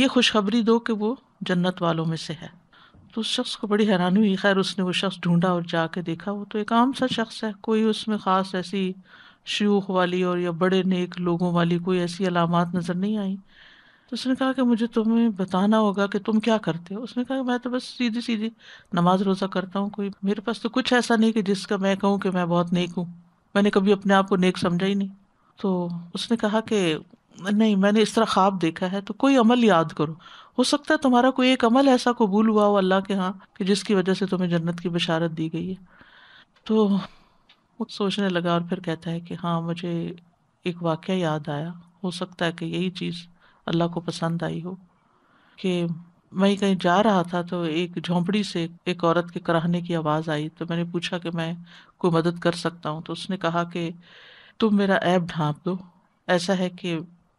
ये खुशखबरी दो कि वो जन्नत वालों में से है तो उस शख्स को बड़ी हैरानी हुई खैर उसने वो शख्स ढूंढा और जाके देखा वो तो एक आम सा शख्स है कोई उसमें ख़ास ऐसी शयूख वाली और या बड़े नेक लोगों वाली कोई ऐसी अलामत नज़र नहीं आई तो उसने कहा कि मुझे तुम्हें बताना होगा कि तुम क्या करते हो उसने कहा मैं तो बस सीधी सीधी नमाज रोज़ा करता हूँ कोई मेरे पास तो कुछ ऐसा नहीं कि जिसका मैं कहूँ कि मैं बहुत नेक हूँ मैंने कभी अपने आप को नेक समझा ही नहीं तो उसने कहा कि नहीं मैंने इस तरह ख्वाब देखा है तो कोई अमल याद करो हो सकता है तुम्हारा कोई एक अमल ऐसा कबूल हुआ हो अल्लाह के यहाँ कि जिसकी वजह से तुम्हें जन्नत की बशारत दी गई है तो वो सोचने लगा और फिर कहता है कि हाँ मुझे एक वाक्य याद आया हो सकता है कि यही चीज़ अल्लाह को पसंद आई हो कि मैं कहीं जा रहा था तो एक झोंपड़ी से एक औरत के कराहने की आवाज़ आई तो मैंने पूछा कि मैं कोई मदद कर सकता हूँ तो उसने कहा कि तुम मेरा ऐप ढांप दो ऐसा है कि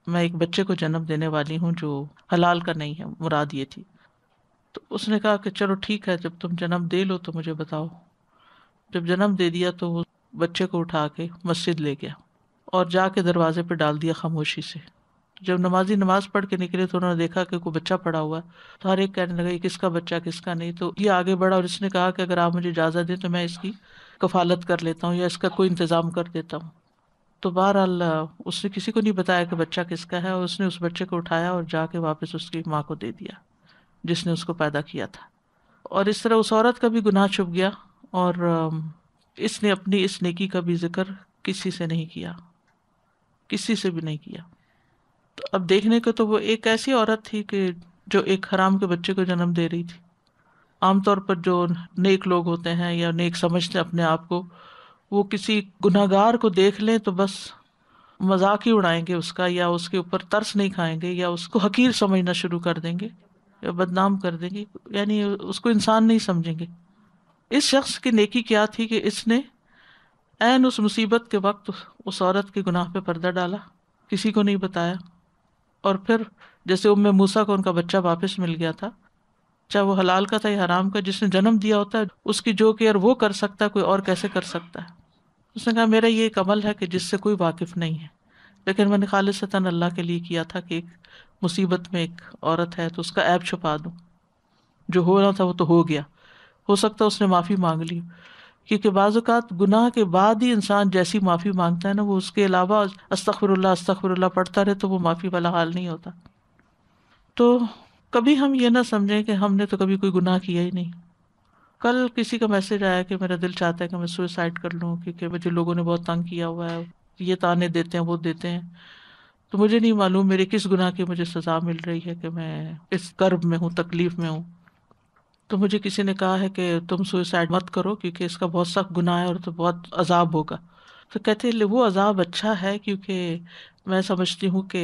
मैं एक बच्चे को जन्म देने वाली हूँ जो हलाल का नहीं है मुराद ये थी तो उसने कहा कि चलो ठीक है जब तुम जन्म दे लो तो मुझे बताओ जब जन्म दे दिया तो बच्चे को उठा के मस्जिद ले गया और जा के दरवाजे पर डाल दिया खामोशी से जब नमाजी नमाज पढ़ के निकले तो उन्होंने देखा कि कोई बच्चा पड़ा हुआ है तो हर एक कहने लगा कि किसका बच्चा किसका नहीं तो ये आगे बढ़ा और इसने कहा कि अगर आप मुझे इजाज़त दें तो मैं इसकी कफालत कर लेता हूँ या इसका कोई इंतज़ाम कर देता हूँ तो बहरहाल उसने किसी को नहीं बताया कि बच्चा किसका है और उसने उस बच्चे को उठाया और जाके वापस उसकी माँ को दे दिया जिसने उसको पैदा किया था और इस तरह उस औरत का भी गुनाह छुप गया और इसने अपनी इस नेकी का भी जिक्र किसी से नहीं किया किसी से भी नहीं किया तो अब देखने को तो वो एक ऐसी औरत थी कि जो एक हराम के बच्चे को जन्म दे रही थी आमतौर पर जो नेक लोग होते हैं या नेक समझते अपने आप को वो किसी गुनागार को देख लें तो बस मजाक ही उड़ाएंगे उसका या उसके ऊपर तर्स नहीं खाएंगे या उसको हकीर समझना शुरू कर देंगे या बदनाम कर देंगे यानी उसको इंसान नहीं समझेंगे इस शख्स की नेकी क्या थी कि इसने एन उस मुसीबत के वक्त उस औरत के गुनाह पे पर्दा डाला किसी को नहीं बताया और फिर जैसे उम्म मूसा को उनका बच्चा वापस मिल गया था चाहे वो हलाल का था या हराम का जिसने जन्म दिया होता है उसकी जो केयर वो कर सकता है कोई और कैसे कर सकता है उसने कहा मेरा ये एक अमल है कि जिससे कोई वाकिफ़ नहीं है लेकिन मैंने खालिशता अल्लाह के लिए किया था कि एक मुसीबत में एक औरत है तो उसका ऐप छुपा दूँ जो हो रहा था वो तो हो गया हो सकता है उसने माफ़ी मांग ली क्योंकि बाज़ात गुनाह के बाद ही इंसान जैसी माफ़ी मांगता है ना वो उसके अलावा अस्तफरल्ला अस्तफरल्ला पढ़ता रहे तो वो माफ़ी वाला हाल नहीं होता तो कभी हम ये ना समझें कि हमने तो कभी कोई गुनाह किया ही नहीं कल किसी का मैसेज आया कि मेरा दिल चाहता है कि मैं सुसाइड कर लूँ क्योंकि मुझे लोगों ने बहुत तंग किया हुआ है ये ताने देते हैं वो देते हैं तो मुझे नहीं मालूम मेरे किस गुनाह की मुझे सज़ा मिल रही है कि मैं इस गर्भ में हूँ तकलीफ़ में हूँ तो मुझे किसी ने कहा है कि तुम सुइसाइड मत करो क्योंकि इसका बहुत सख्त गुनाह है और तो बहुत अजाब होगा तो कहते वो अजाब अच्छा है क्योंकि मैं समझती हूँ कि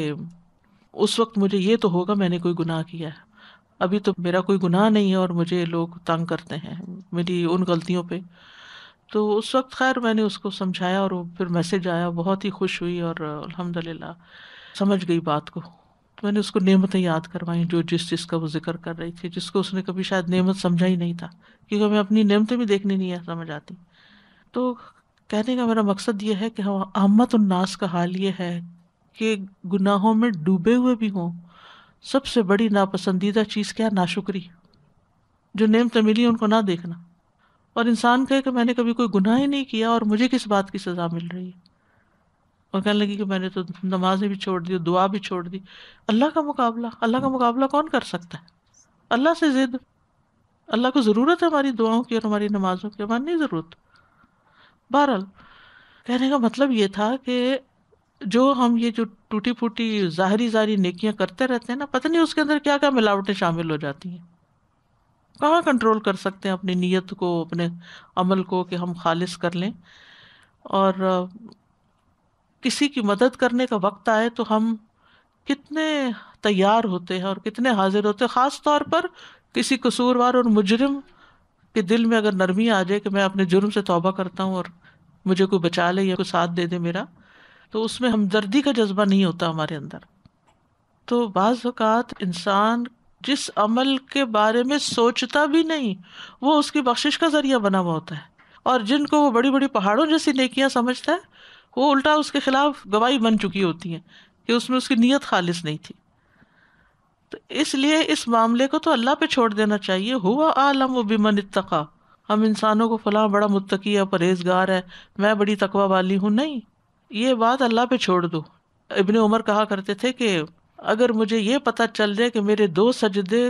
उस वक्त मुझे ये तो होगा मैंने कोई गुनाह किया है अभी तो मेरा कोई गुनाह नहीं है और मुझे लोग तंग करते हैं मेरी उन गलतियों पे तो उस वक्त खैर मैंने उसको समझाया और फिर मैसेज आया बहुत ही खुश हुई और अल्हम्दुलिल्लाह समझ गई बात को मैंने उसको नेमतें याद करवाई जो जिस चीज़ का वो जिक्र कर रही थी जिसको उसने कभी शायद नियमत समझा ही नहीं था क्योंकि हमें अपनी नियमतें भी देखनी नहीं है समझ आती तो कहने का मेरा मकसद ये है कि हम अहमत उन्नास का हाल ये है कि गुनाहों में डूबे हुए भी हों सबसे बड़ी नापसंदीदा चीज़ क्या नाशुक्री जो नेमतें मिली उनको ना देखना और इंसान कहे कि मैंने कभी कोई गुनाह ही नहीं किया और मुझे किस बात की सज़ा मिल रही है और कहने लगी कि मैंने तो नमाजें भी छोड़ दी दुआ भी छोड़ दी अल्लाह का मुकाबला अल्लाह का हम्म। मुकाबला कौन कर सकता है अल्लाह से जिद अल्लाह को ज़रूरत है हमारी दुआओं की और हमारी नमाजों की हमारी नहीं ज़रूरत बहरहाल कहने का मतलब ये था कि जो हम ये जो टूटी फूटी ज़ाहरी ज़ाहरी नेकियां करते रहते हैं ना पता नहीं उसके अंदर क्या क्या मिलावटें शामिल हो जाती हैं कहाँ कंट्रोल कर सकते हैं अपनी नीयत को अपने अमल को कि हम खालिस कर लें और किसी की मदद करने का वक्त आए तो हम कितने तैयार होते हैं और कितने हाजिर होते हैं ख़ास तौर पर किसी कसूरवार और मुजरिम के दिल में अगर नरमी आ जाए कि मैं अपने जुर्म से तौबा करता हूँ और मुझे कोई बचा ले या कोई साथ दे दे मेरा तो उसमें हमदर्दी का जज्बा नहीं होता हमारे अंदर तो बाज़ात इंसान जिस अमल के बारे में सोचता भी नहीं वो उसकी बख्शिश का ज़रिया बना हुआ होता है और जिनको वो बड़ी बड़ी पहाड़ों जैसी नेकियां समझता है वो उल्टा उसके खिलाफ गवाही बन चुकी होती हैं कि उसमें उसकी नीयत खालिश नहीं थी तो इसलिए इस मामले को तो अल्लाह पे छोड़ देना चाहिए हुआ आलम वो बिमन इतका हम इंसानों को फलां बड़ा मुतकी है परहेजगार है मैं बड़ी तकवा वाली हूँ नहीं ये बात अल्लाह पे छोड़ दो इबन उमर कहा करते थे कि अगर मुझे ये पता चल जाए कि मेरे दो सजदे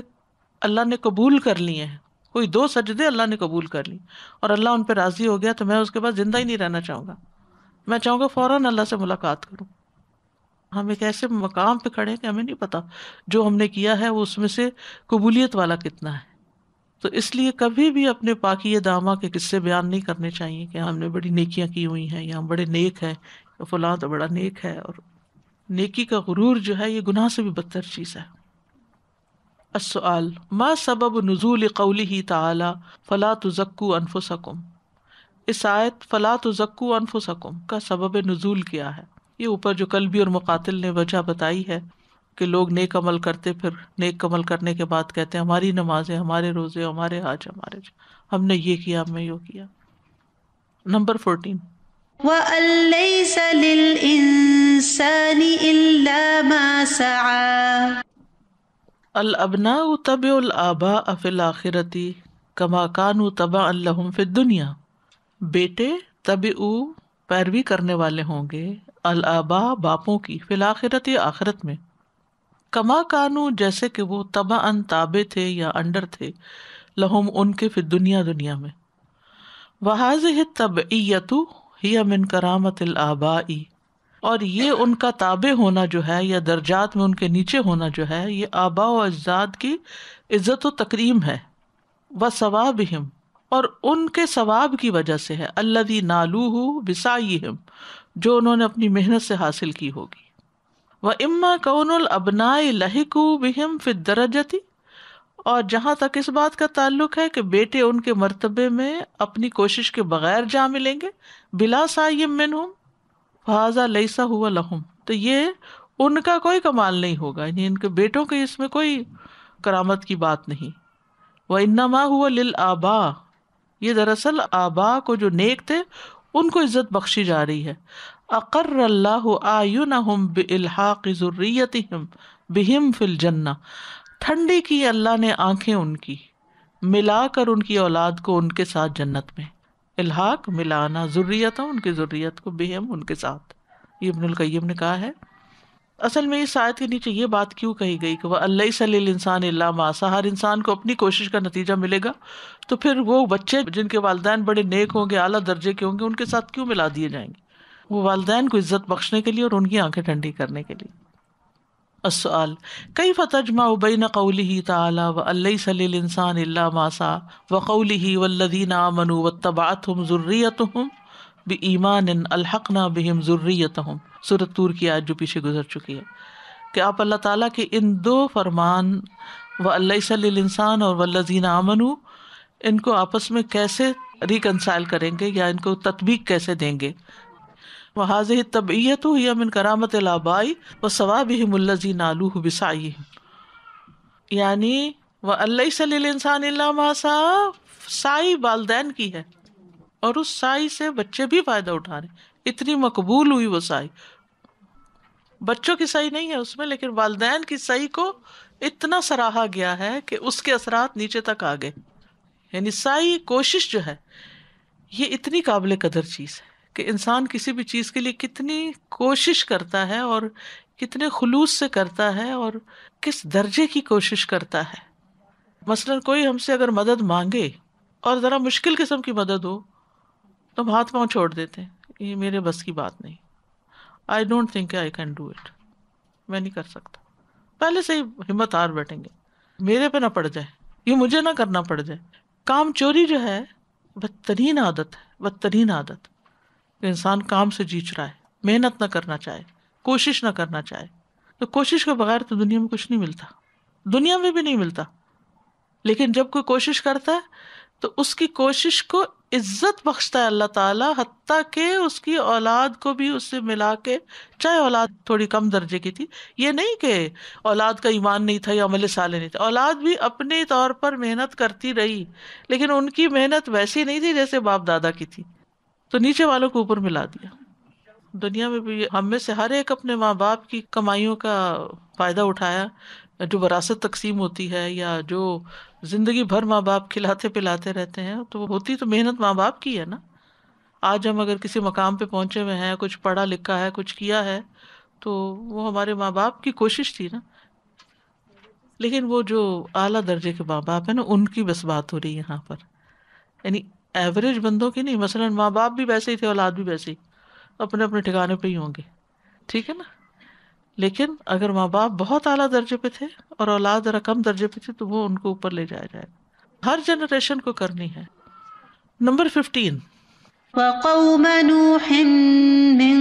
अल्लाह ने कबूल कर लिए हैं कोई दो सजदे अल्लाह ने कबूल कर लिए और अल्लाह उन पर राज़ी हो गया तो मैं उसके बाद ज़िंदा ही नहीं रहना चाहूँगा मैं चाहूँगा फ़ौरन अल्लाह से मुलाकात करूँ हम एक ऐसे मकाम पे खड़े हैं कि हमें नहीं पता जो हमने किया है वो उसमें से कबूलियत वाला कितना है तो इसलिए कभी भी अपने पाकि दामा के किस्से बयान नहीं करने चाहिए कि हमने बड़ी नेकियां की हुई हैं या हम बड़े नेक हैं फलां तो बड़ा नेक है और नेकी का गुरूर जो है ये गुनाह से भी बदतर चीज़ है असआल मा सबब नज़ूल कौली ही ताला फ़ला तो जक्कू अनफुसकुम इस आयत फला तो जक्ू सकुम का सबब नजूल किया है ये ऊपर जो कलबी और मुकातिल ने वजह बताई है कि लोग नेक अमल करते फिर नेक अमल करने के बाद कहते हैं हमारी नमाजें हमारे रोज़े हमारे हाज हमारे हमने ये किया हमने यो किया नंबर फोर्टीन अलअबना तब उल आबा अफिल आखिरती कमा कानू तबा अल्लाह दुनिया बेटे तभी पैरवी करने वाले होंगे अलाबा बापों की फिल आखिरत या आखिरत में कमा कानू जैसे कि वो तबा अन ताबे थे या अंडर थे लहुम उनके फिर दुनिया दुनिया में वहाज तब तबीयतु ही अमिन करामत आबाई और ये उनका ताबे होना जो है या दर्जात में उनके नीचे होना जो है ये आबा और अजाद की इज्जत व तकरीम है व सवाब हिम और उनके सवाब की वजह से है अल्लदी नालूह बिसाई जो उन्होंने अपनी मेहनत से हासिल की होगी व इम्मा कौन अबनाए लहकू बिहिम फिर दरजती और जहाँ तक इस बात का ताल्लुक है कि बेटे उनके मर्तबे में अपनी कोशिश के बगैर जा मिलेंगे बिला साइम मिन हूं फाजा लईसा हुआ लहुम तो ये उनका कोई कमाल नहीं होगा यानी इनके बेटों के इसमें कोई करामत की बात नहीं वह माँ हुआ लिल आबा ये दरअसल आबा को जो नेक थे उनको इज्जत बख्शी जा रही है अकर अल्लाह आयुन हम हम बिहिम फिल ठंडी की अल्लाह ने आंखें उनकी मिला कर उनकी औलाद को उनके साथ जन्नत में इल्हाक मिलाना ज़रूरीत उनकी जरूरीत को बेहम उनके साथ ये इब्नुल कय्यम ने कहा है असल में इस आयत के नीचे ये बात क्यों कही गई कि वह अल्लाई सलील इंसान मासा हर इंसान को अपनी कोशिश का नतीजा मिलेगा तो फिर वो बच्चे जिनके वालदे बड़े नेक होंगे अली दर्जे के होंगे उनके साथ क्यों मिला दिए जाएंगे वो वालदेन को इज्जत बख्शने के लिए और उनकी आंखें ठंडी करने के लिए असआल कई फ़तजमा उबैन कौली तला व सलील इंसान मासा व कौली वल्लिन मनु व तबात हम जरूरी हम ईमान अलहक़ना बहम ज़ुर्रियत हम सूरत तूर की आज जो पीछे गुजर चुकी है कि आप अल्लाह ताला के इन दो फरमान व अल्लासान और वल्लिन आमन इनको आपस में कैसे रिकनसाइल करेंगे या इनको तदबीक कैसे देंगे वहाज तबीयत या मिन करामत लाबाई व सवाब ही मुल्लजी नालू बिसाई यानी व अल्लासान साई वालदेन की है और उस साई से बच्चे भी फ़ायदा उठा रहे इतनी मकबूल हुई वो साई बच्चों की सही नहीं है उसमें लेकिन वालदेन की सही को इतना सराहा गया है कि उसके असरात नीचे तक आ गए यानी साई कोशिश जो है ये इतनी काबिल कदर चीज़ है कि इंसान किसी भी चीज़ के लिए कितनी कोशिश करता है और कितने खलूस से करता है और किस दर्जे की कोशिश करता है मसलन कोई हमसे अगर मदद मांगे और ज़रा मुश्किल किस्म की मदद हो तो हाथ पाँव छोड़ देते हैं ये मेरे बस की बात नहीं I don't think I can do it मैं नहीं कर सकता पहले से ही हिम्मत हार बैठेंगे मेरे पे ना पड़ जाए ये मुझे ना करना पड़ जाए काम चोरी जो है बदतरीन आदत है बदतरीन आदत इंसान काम से जीच रहा है मेहनत ना करना चाहे कोशिश ना करना चाहे तो कोशिश के बगैर तो दुनिया में कुछ नहीं मिलता दुनिया में भी नहीं मिलता लेकिन जब कोई कोशिश करता है तो उसकी कोशिश को इज्जत बख्शता है अल्लाह ताला हती के उसकी औलाद को भी उससे मिला के चाहे औलाद थोड़ी कम दर्जे की थी ये नहीं कि औलाद का ईमान नहीं था या अमल साले नहीं था औलाद भी अपने तौर पर मेहनत करती रही लेकिन उनकी मेहनत वैसी नहीं थी जैसे बाप दादा की थी तो नीचे वालों को ऊपर मिला दिया दुनिया में भी हमें से हर एक अपने माँ बाप की कमाइयों का फ़ायदा उठाया जो वरासत तकसीम होती है या जो ज़िंदगी भर माँ बाप खिलाते पिलाते रहते हैं तो होती तो मेहनत माँ बाप की है ना आज हम अगर किसी मकाम पे पहुँचे हुए हैं कुछ पढ़ा लिखा है कुछ किया है तो वो हमारे माँ बाप की कोशिश थी ना लेकिन वो जो आला दर्जे के माँ बाप हैं ना उनकी बस बात हो रही है यहाँ पर यानी एवरेज बंदों की नहीं मसलन माँ बाप भी वैसे ही थे औलाद भी वैसे ही अपने अपने ठिकाने पर ही होंगे ठीक है ना लेकिन अगर माँ बाप बहुत अला दर्जे पे थे और औलाद जरा कम दर्जे पे थी तो वो उनको ऊपर ले जाया जाएगा हर जनरेशन को करनी है नंबर फिफ्टीन وقوم نوح من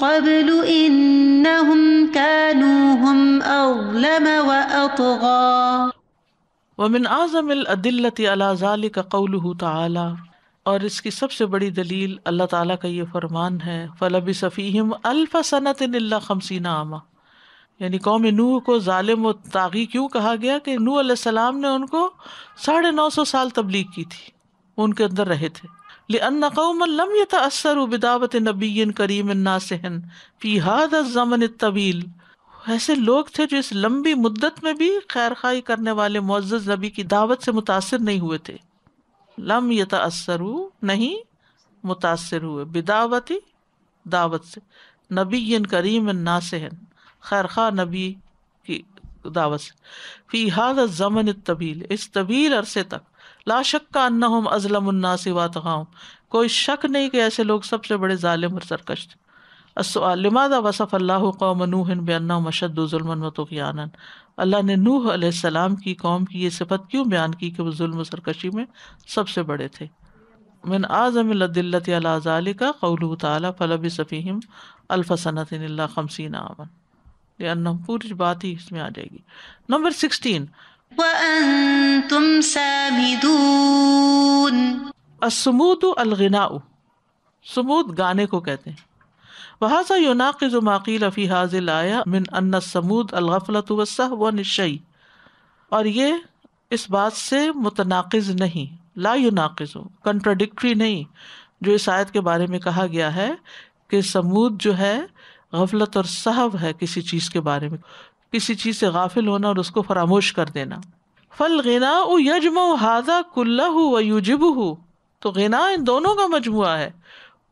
قبل إنهم كانوا هم أظلم وأطغى ومن أعظم الأدلة على ذلك قوله تعالى और इसकी सबसे बड़ी दलील अल्लाह ताला का ये फरमान है फ़लब सफ़ीम अल्फ़ा सनत खमसीना आमा यानी कौम नूह को ालिम व तागी क्यों कहा गया कि नू सलाम ने उनको साढ़े नौ सौ साल तबलीग की थी उनके अंदर रहे थे लेन कौम नबीन करीम नासहन जमन तवील ऐसे लोग थे जो इस लंबी मुद्दत में भी खैर खाई करने वाले मुआज़ नबी की दावत से मुतासर नहीं हुए थे लम यत असरू नहीं मुतासर हुए बिदावती दावत से नबी करीम नासहन खैर खा नबी की दावत से फी हाद जमन तबील इस तबील अरसे तक लाशक का अन्ना हम अजलमन्ना सिवा तगाम कोई शक नहीं कि ऐसे लोग सबसे बड़े ालिम और सरकश थे लिमादा वसफ़ अल्लाह कौम नूह बन्ना मशदुलमन वतुकियान अल्लाह ने नूह अलैहिस्सलाम की कौम की ये सिफत क्यों बयान की कि वह जुल्म सरकशी में सबसे बड़े थे मिन आज़मिलदिल्लत अलाजाल का कौलू ताली फ़लब सफ़ीम अल्फ़सनतिन खमसिन आवन ये अन्नम पूरी बात ही इसमें आ जाएगी नंबर सिक्सटीन असमूद अलगनाऊ समूद गाने को कहते हैं वहाजा युनाक़ माकील फ़ी हाजिल और ये इस बात से मुतनाक़ नहीं ला युनाक़ कंट्राडिक्ट्री नहीं जो इस आयत के बारे में कहा गया है कि समूद जो है गफलत और सहव है किसी चीज़ के बारे में किसी चीज़ से गाफिल होना और उसको फरामोश कर देना फल गना यजम हाजा कुल्ला व तो गना इन दोनों का मजमु है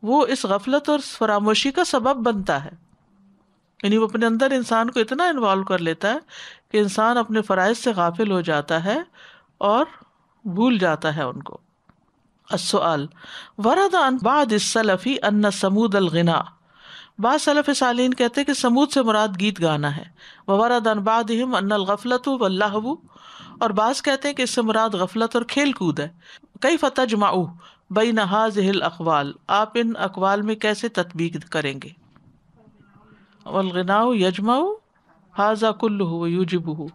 वो इस गफलत और फरामोशी का सबब बनता है यानी वो अपने अंदर इंसान को इतना इन्वॉल्व कर लेता है कि इंसान अपने फ़रज़ से गाफिल हो जाता है और भूल जाता है उनको असआल वरद बाद सलफ़ी अन्न समूद अलगना बाद सलफ़ सालीन कहते हैं कि समूद से मुराद गीत गाना है वह वरद बाद हिम अन्नगफलत वल्लाहबू और बास कहते हैं कि इससे मुराद गफलत और खेल कूद है कई फतः जमाऊ बई नहाज हिल अकवाल आप इन अकवाल में कैसे तदबीक करेंगे अलगनाओ हाजा कुल्लू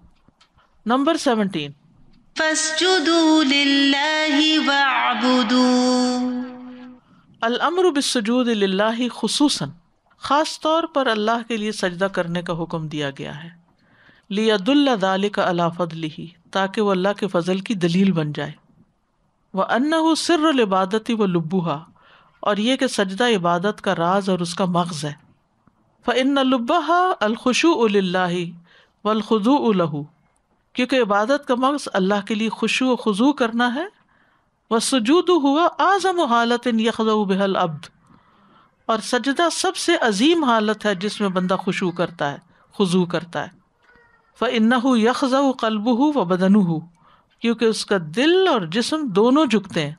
नंबर सेवनटीन ख़ास तौर पर अल्लाह के लिए सजदा करने का हुक्म दिया गया है लियादुल्ला दाल का अलाफदली फदली ताकि वह अल्लाह के फ़जल की दलील बन जाए व अन्ना सिर इबादती व हा और यह कि सजदा इबादत का राज और उसका मगज़ है फ़िन लुब्बा अलखुशु वलखु उलहू क्योंकि इबादत का मगज अल्लाह के लिए खुशु खजू करना है व सजूद हुआ आज़म हालत इन यखल अब्द और सजदा सबसे अजीम हालत है जिसमें बंदा खुशू करता है खजू करता है फ़ इन्ना यखज़ कल्बू व बदनू क्योंकि उसका दिल और जिस्म दोनों झुकते हैं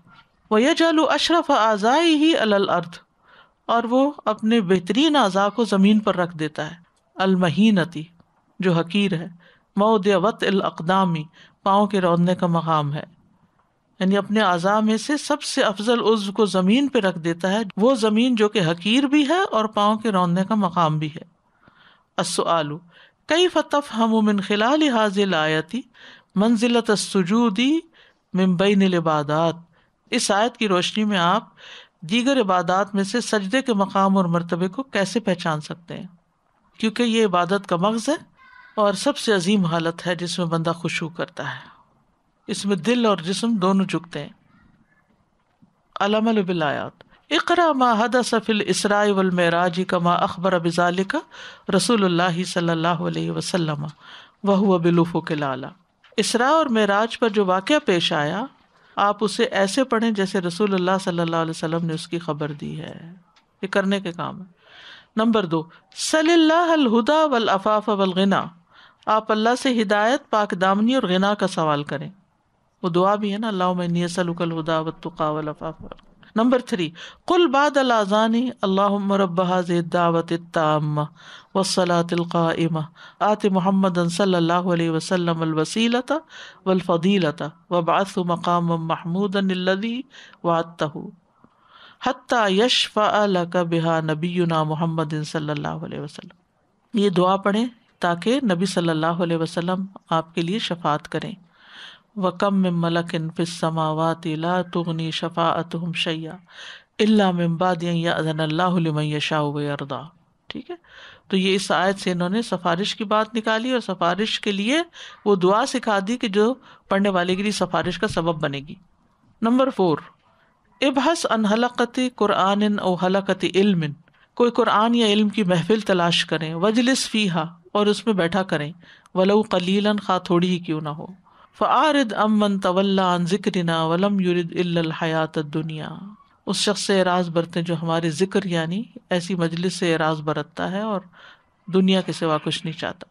वह जालू अशरफ आज़ाई ही अल अर्थ और वो अपने बेहतरीन अज़ा को ज़मीन पर रख देता है अलमहीनती जो हकीर है मऊदवत अकदामी पाओ के रौदने का मकाम है यानी अपने अज़ा में से सबसे अफजल उज्व को ज़मीन पर रख देता है वो ज़मीन जो कि हकीर भी है और पाओ के रौदने का मकाम भी है असु आलू कई फ़तफ़ हम मिन खिलाल हाजिल आयती मंजिलत सजूदी मुंबई लिबादात इस आयत की रोशनी में आप दीगर इबादात में से सजदे के मकाम और मरतबे को कैसे पहचान सकते हैं क्योंकि ये इबादत का मगज़ है और सबसे अजीम हालत है जिसमें बंदा खुशू करता है इसमें दिल और जिसम दोनों झुकते हैं अलमलायात इकरा मा हद सफ़िल इसराई वलमराजी का मा अखबर अबिजालिका रसूल सल्ला वसलम वह बिलूफ़ के लाला इसरा और महराज पर जो वाक़ पेश आया आप उसे ऐसे पढ़ें जैसे रसूल सल्लल्लाहु अलैहि वसल्लम ने उसकी खबर दी है ये करने के काम है नंबर दो सल्लाहदा वल अफाफ वल गना आप अल्लाह से हिदायत पाक दामनी और गना का सवाल करें वो दुआ भी है ना अल्लाह मैनी असलकल हुदा वतुका वल अफाफ नंबर थ्री कुल बाद अलाजानी अल्लाह रबाज दावत ताम वसलातिलक़ाम आत मोहम्मद वसलम अलवसीलता वलफ़ीलता वबास मकाम महमूदनदी वात हती यशफ़ा बिहा नबीना मोहम्मद वसल्लम ये दुआ पढ़ें ताकि नबी सल्लल्लाहु अलैहि वसल्लम आपके लिए शफात करें वकम में मलक इनफिस समावत ला तुगनी शफ़ात हम शैया इल्ला मम्बाद अदन अल्लामैशा ठीक है तो ये इस आयत से इन्होंने सफारिश की बात निकाली और सफारिश के लिए वो दुआ सिखा दी कि जो पढ़ने वाले के लिए सफारिश का सबब बनेगी नंबर फोर इबहस अन हलकत कुरान और हलकत इल्म कोई कुरान या इल्म की महफिल तलाश करें वजलिस फ़ीहा और उसमें बैठा करें वलऊ कलीलन खा थोड़ी ही क्यों ना हो फ़ारद अमन तवल्ला ज़िक्रना वलम युरद इलात दुनिया उस शख्स से एराज बरतें जो हमारे ज़िक्र यानी ऐसी मजलिस से एराज बरतता है और दुनिया के सिवा कुछ नहीं चाहता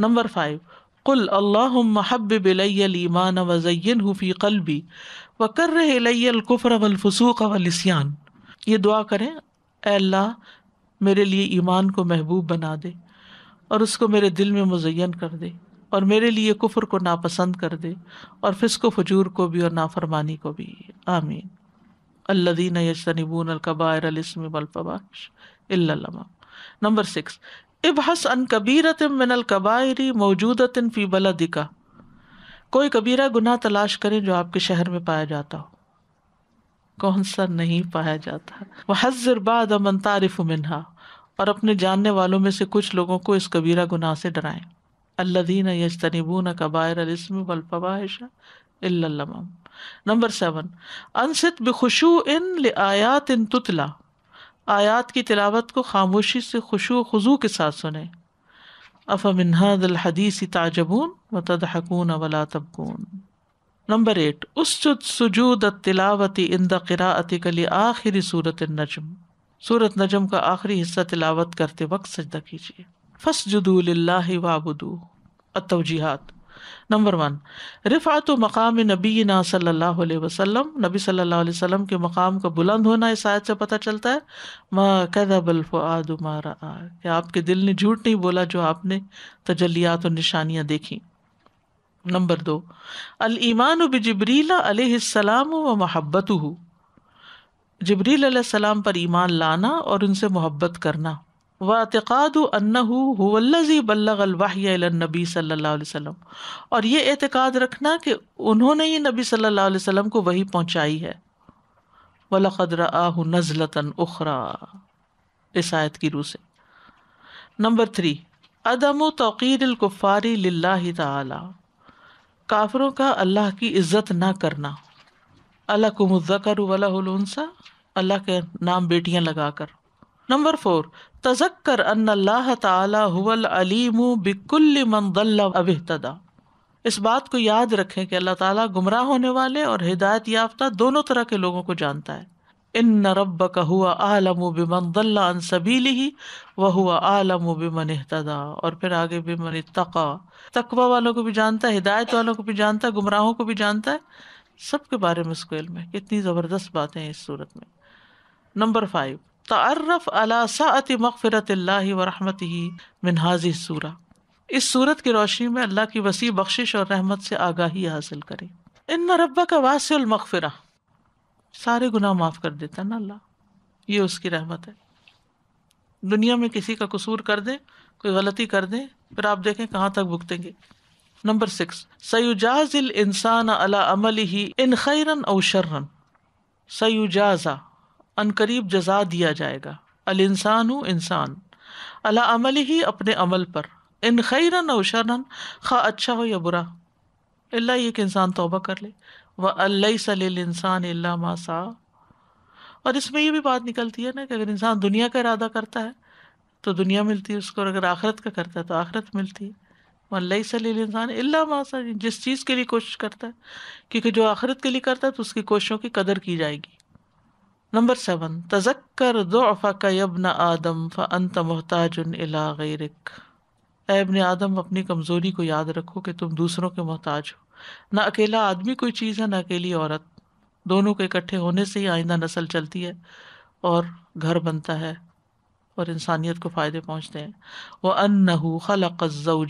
नंबर फाइव कुल अल्लाह महबीमान वज़ैन हुफ़ी कलबी वकर अलकुफ़र वलफसूक वलसियान ये दुआ करें अल्लाह मेरे लिए ईमान को महबूब बना दे और उसको मेरे दिल में मुजैन कर दे और मेरे लिए कुफर को नापसंद कर दे और फिसको फजूर को भी और नाफरमानी को भी आमीन अल्लादीन यजतनबून अलकबार अलस्म वलफवाश इल्लमा नंबर सिक्स इबहस अन कबीरत मिन अलकबायरी मौजूदत फ़ी बलदिका कोई कबीरा गुनाह तलाश करें जो आपके शहर में पाया जाता हो कौन सा नहीं पाया जाता वह हज़र बाद अमन तारिफ मिनहा और अपने जानने वालों में से कुछ लोगों को इस कबीरा गुनाह से डराएं अल्लादीन यजतनबून कबायर अलस्म वलफवाहिशा इल्लम नंबर सेवन अनसित बखशु इन आयात इन तुतला आयात की तिलावत को खामोशी से खुशु खजू के साथ सुने अफ़मिनहदलहदीसी ताजबून व तदहकून वला तबकून नंबर एट उसजुद सुजूद तिलावती इन क़राअती कली आखिरी सूरत नजम सूरत नजम का आखिरी हिस्सा तिलावत करते वक्त सजदा कीजिए फ़सजुदूल्लाबुदू अतवजीहात नंबर वन रिफ़ात मकाम नबी ना अलैहि वसल्लम नबी सल्लल्लाहु अलैहि के मकाम का बुलंद होना इस आयत से पता चलता है माँ माकदबलफ़ादमारा कि आपके दिल ने झूठ नहीं बोला जो आपने तजलियात और निशानियाँ देखी नंबर दो अलईमान बजबरीला अलैहिस्सलाम व महब्बत जबरील सलाम पर ईमान लाना और उनसे मोहब्बत करना वातक़ाद अन्नजी बल्लवाही सल्लल्लाहु अलैहि वसल्लम और ये एतक़ाद रखना कि उन्होंने ही नबी सल्लल्लाहु अलैहि वसल्लम को वही पहुँचाई है वलक़दर आह नज़लतन उखरा इस आयत की रूह से नंबर थ्री अदम तोकीर कुफ़ारी लाला ताला काफरों का अल्लाह की इज्जत ना करना अल्लाह को मुजकर वला अल्लाह के नाम बेटियां लगाकर नंबर फोर तजक्कर अल्लाह तलीम बिकुल्ल मंदल्ला अबहतदा इस बात को याद रखें कि अल्लाह ताला गुमराह होने वाले और हिदायत याफ्ता दोनों तरह के लोगों को जानता है इन न रब का हुआ आलम बिमंदल्ला सबीली ही वह हुआ आलम बिमन तदा और फिर आगे बिमन तका तकवा वालों को भी जानता है हिदायत वालों को भी जानता है गुमराहों को भी जानता है सब के बारे में इसको इल्म है कितनी ज़बरदस्त बातें इस सूरत में नंबर फाइव तर्रफ अला सात मगफ़रत वरहमत ही मिनहाजी सूरा इस सूरत की रोशनी में अल्लाह की वसी बख्शिश और रहमत से आगाही हासिल करें इन न रबा का वासिल सारे गुना माफ़ कर देता है ना अल्लाह ये उसकी रहमत है दुनिया में किसी का कसूर कर दें कोई गलती कर दें फिर आप देखें कहाँ तक भुगतेंगे नंबर सिक्स सयुजाज इंसान अला अमल ही इन खैरन औ शर्रन सयुजाजा अनकरीब जजा दिया जाएगा अल इंसान हूँ इंसान अला अमल ही अपने अमल पर इन खैर नौशन खा अच्छा हो या बुरा अल्लाह ये कि इंसान तोबा कर ले वह अल्लाह सलील इंसान अल्ला मासा और इसमें ये भी बात निकलती है ना कि अगर इंसान दुनिया का इरादा करता है तो दुनिया मिलती है उसको और अगर आखरत का करता है तो आखरत मिलती है वल्लई सलील इंसान अल्ला मासा जिस चीज़ के लिए कोशिश करता है क्योंकि जो आखरत के लिए करता है तो उसकी कोशिशों की कदर की जाएगी नंबर सेवन तजक्कर दोफ़ा यबन आदम फ़ंत मोहताज अला गैरक एबन आदम अपनी कमज़ोरी को याद रखो कि तुम दूसरों के मोहताज हो ना अकेला आदमी कोई चीज़ है ना अकेली औरत दोनों के इकट्ठे होने से ही आइंदा नस्ल चलती है और घर बनता है और इंसानियत को फ़ायदे पहुँचते हैं वह अनहू खलक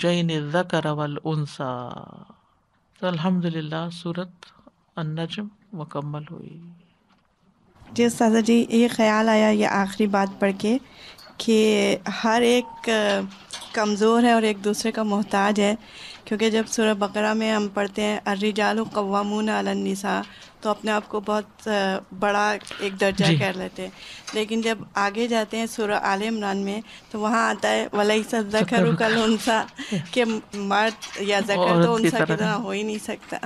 जैन वल उनसा तो अल्हम्दुलिल्लाह सूरत अन्नजम मुकम्मल हुई जी साजा जी ये ख्याल आया ये आखिरी बात पढ़ के कि हर एक कमज़ोर है और एक दूसरे का मोहताज है क्योंकि जब सूर्य बकरा में हम पढ़ते हैं अर्रिजाल कवामून अलनिसा तो अपने आप को बहुत बड़ा एक दर्जा कर लेते हैं लेकिन जब आगे जाते हैं सूर्य आल इमरान में तो वहाँ आता है वलई सब जखर कल उनसा के मर्द या जखर तो उनसा कितना हो ही नहीं सकता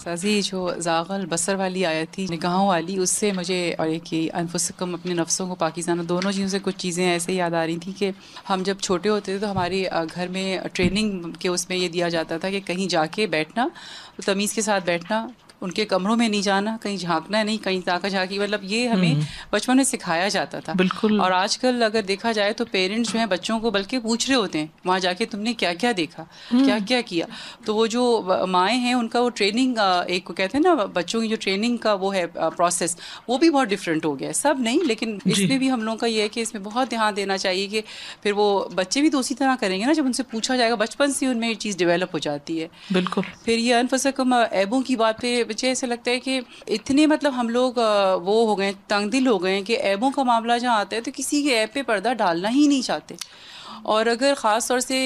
साजी जो जागल बसर वाली आयत थी निगाहों वाली उससे मुझे और एक अनफुसकम अपने नफ्सों को पाकिस्तान दोनों चीज़ों से कुछ चीज़ें ऐसे याद आ रही थी कि हम जब छोटे होते थे तो हमारे घर में ट्रेनिंग के उसमें ये दिया जाता था कि कहीं जाके बैठना तो तमीज़ के साथ बैठना उनके कमरों में नहीं जाना कहीं झांकना नहीं कहीं ताका झाकी मतलब ये हमें हम्म। बचपन में सिखाया जाता था बिल्कुल और आजकल अगर देखा जाए तो पेरेंट्स जो हैं बच्चों को बल्कि पूछ रहे होते हैं वहाँ जाके तुमने क्या क्या देखा हम्म। क्या क्या किया तो वो जो माएँ हैं उनका वो ट्रेनिंग एक कहते हैं ना बच्चों की जो ट्रेनिंग का वो है प्रोसेस वो भी बहुत डिफरेंट हो गया है सब नहीं लेकिन इसमें भी हम लोगों का ये है कि इसमें बहुत ध्यान देना चाहिए कि फिर वो बच्चे भी तो उसी तरह करेंगे ना जब उनसे पूछा जाएगा बचपन से उनमें ये चीज़ डेवलप हो जाती है बिल्कुल फिर ये अनफसकम ऐबों की बात मुझे ऐसा लगता है कि इतने मतलब हम लोग वो हो गए तंग दिल हो गए कि ऐबों का मामला जहाँ आता है तो किसी के ऐप पे पर्दा डालना ही नहीं चाहते और अगर ख़ास तौर से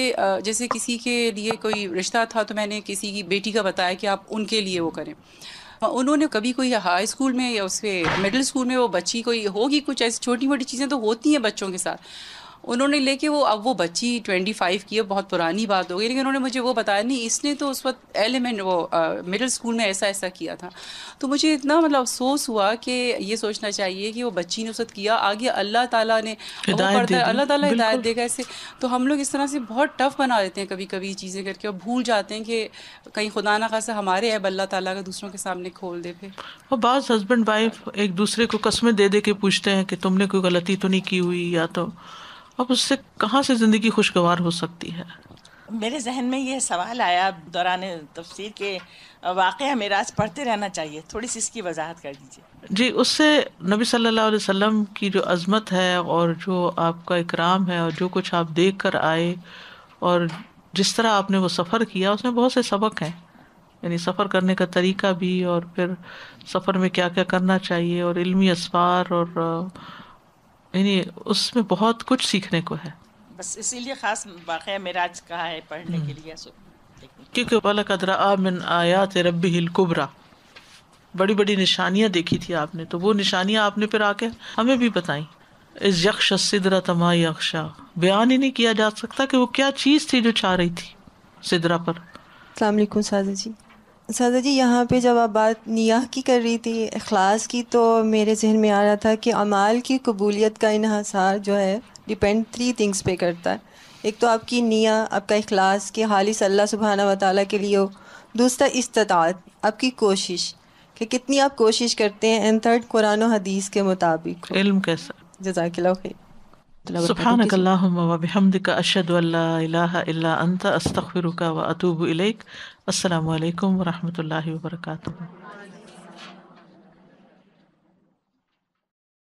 जैसे किसी के लिए कोई रिश्ता था तो मैंने किसी की बेटी का बताया कि आप उनके लिए वो करें उन्होंने कभी कोई हाई स्कूल में या उसके मिडिल स्कूल में वो बच्ची कोई होगी कुछ ऐसी छोटी मोटी चीज़ें तो होती हैं बच्चों के साथ उन्होंने लेके वो अब वो बच्ची ट्वेंटी फाइव की है बहुत पुरानी बात हो गई लेकिन उन्होंने मुझे वो बताया नहीं इसने तो उस वक्त एलिमेंट वो मिडिल स्कूल में ऐसा ऐसा किया था तो मुझे इतना मतलब अफसोस हुआ कि ये सोचना चाहिए कि वो बच्ची ने उस वक्त किया आगे अल्लाह ताला ने पढ़ता है अल्लाह ताला हिदायत देगा ऐसे तो हम लोग इस तरह से बहुत टफ बना देते हैं कभी कभी चीज़ें करके और भूल जाते हैं कि कहीं खुदा ना खासा हमारे ऐब अल्लाह ताला का दूसरों के सामने खोल दे पे और बाद हस्बैंड वाइफ एक दूसरे को कस्में दे दे के पूछते हैं कि तुमने कोई गलती तो नहीं की हुई या तो अब उससे कहाँ से जिंदगी खुशगवार हो सकती है मेरे जहन में यह सवाल आया दौरान तफसीर के वाक़ मेराज पढ़ते रहना चाहिए थोड़ी सी इसकी वजाहत कर दीजिए जी उससे नबी सल्लल्लाहु अलैहि वसल्लम की जो अज़मत है और जो आपका इकराम है और जो कुछ आप देख कर आए और जिस तरह आपने वो सफ़र किया उसमें बहुत से सबक हैं यानी सफ़र करने का तरीका भी और फिर सफ़र में क्या क्या करना चाहिए और इल्मी असफार और यानी उसमें बहुत कुछ सीखने को है बस इसीलिए खास वाक़ मेराज का है पढ़ने के हम्म। लिए क्योंकि वाला कदरा आमिन आयात रबी हिल कुबरा बड़ी बड़ी निशानियाँ देखी थी आपने तो वो निशानियाँ आपने फिर आके हमें भी बताई इस यक्ष सिदरा तमा यक्ष बयान ही नहीं किया जा सकता कि वो क्या चीज़ थी जो छा रही थी सिदरा पर अलैक्म साजा जी सदा जी यहाँ पे जब आप बात नियाह की कर रही थी अखलास की तो मेरे जहन में आ रहा था कि अमाल की कबूलियत का इहसार जो है डिपेंड थ्री थिंग्स पे करता है एक तो आपकी निया आपका अखलास कि हालिस अल्लाह सुबहाना वाली के लिए हो दूसरा इस्तात आपकी कोशिश कि कितनी आप कोशिश करते हैं एंड थर्ड कुरान हदीस के मुताबिक इल्म जजाकिल्ला سبحانك اللهم असलकम वरहमल वर्का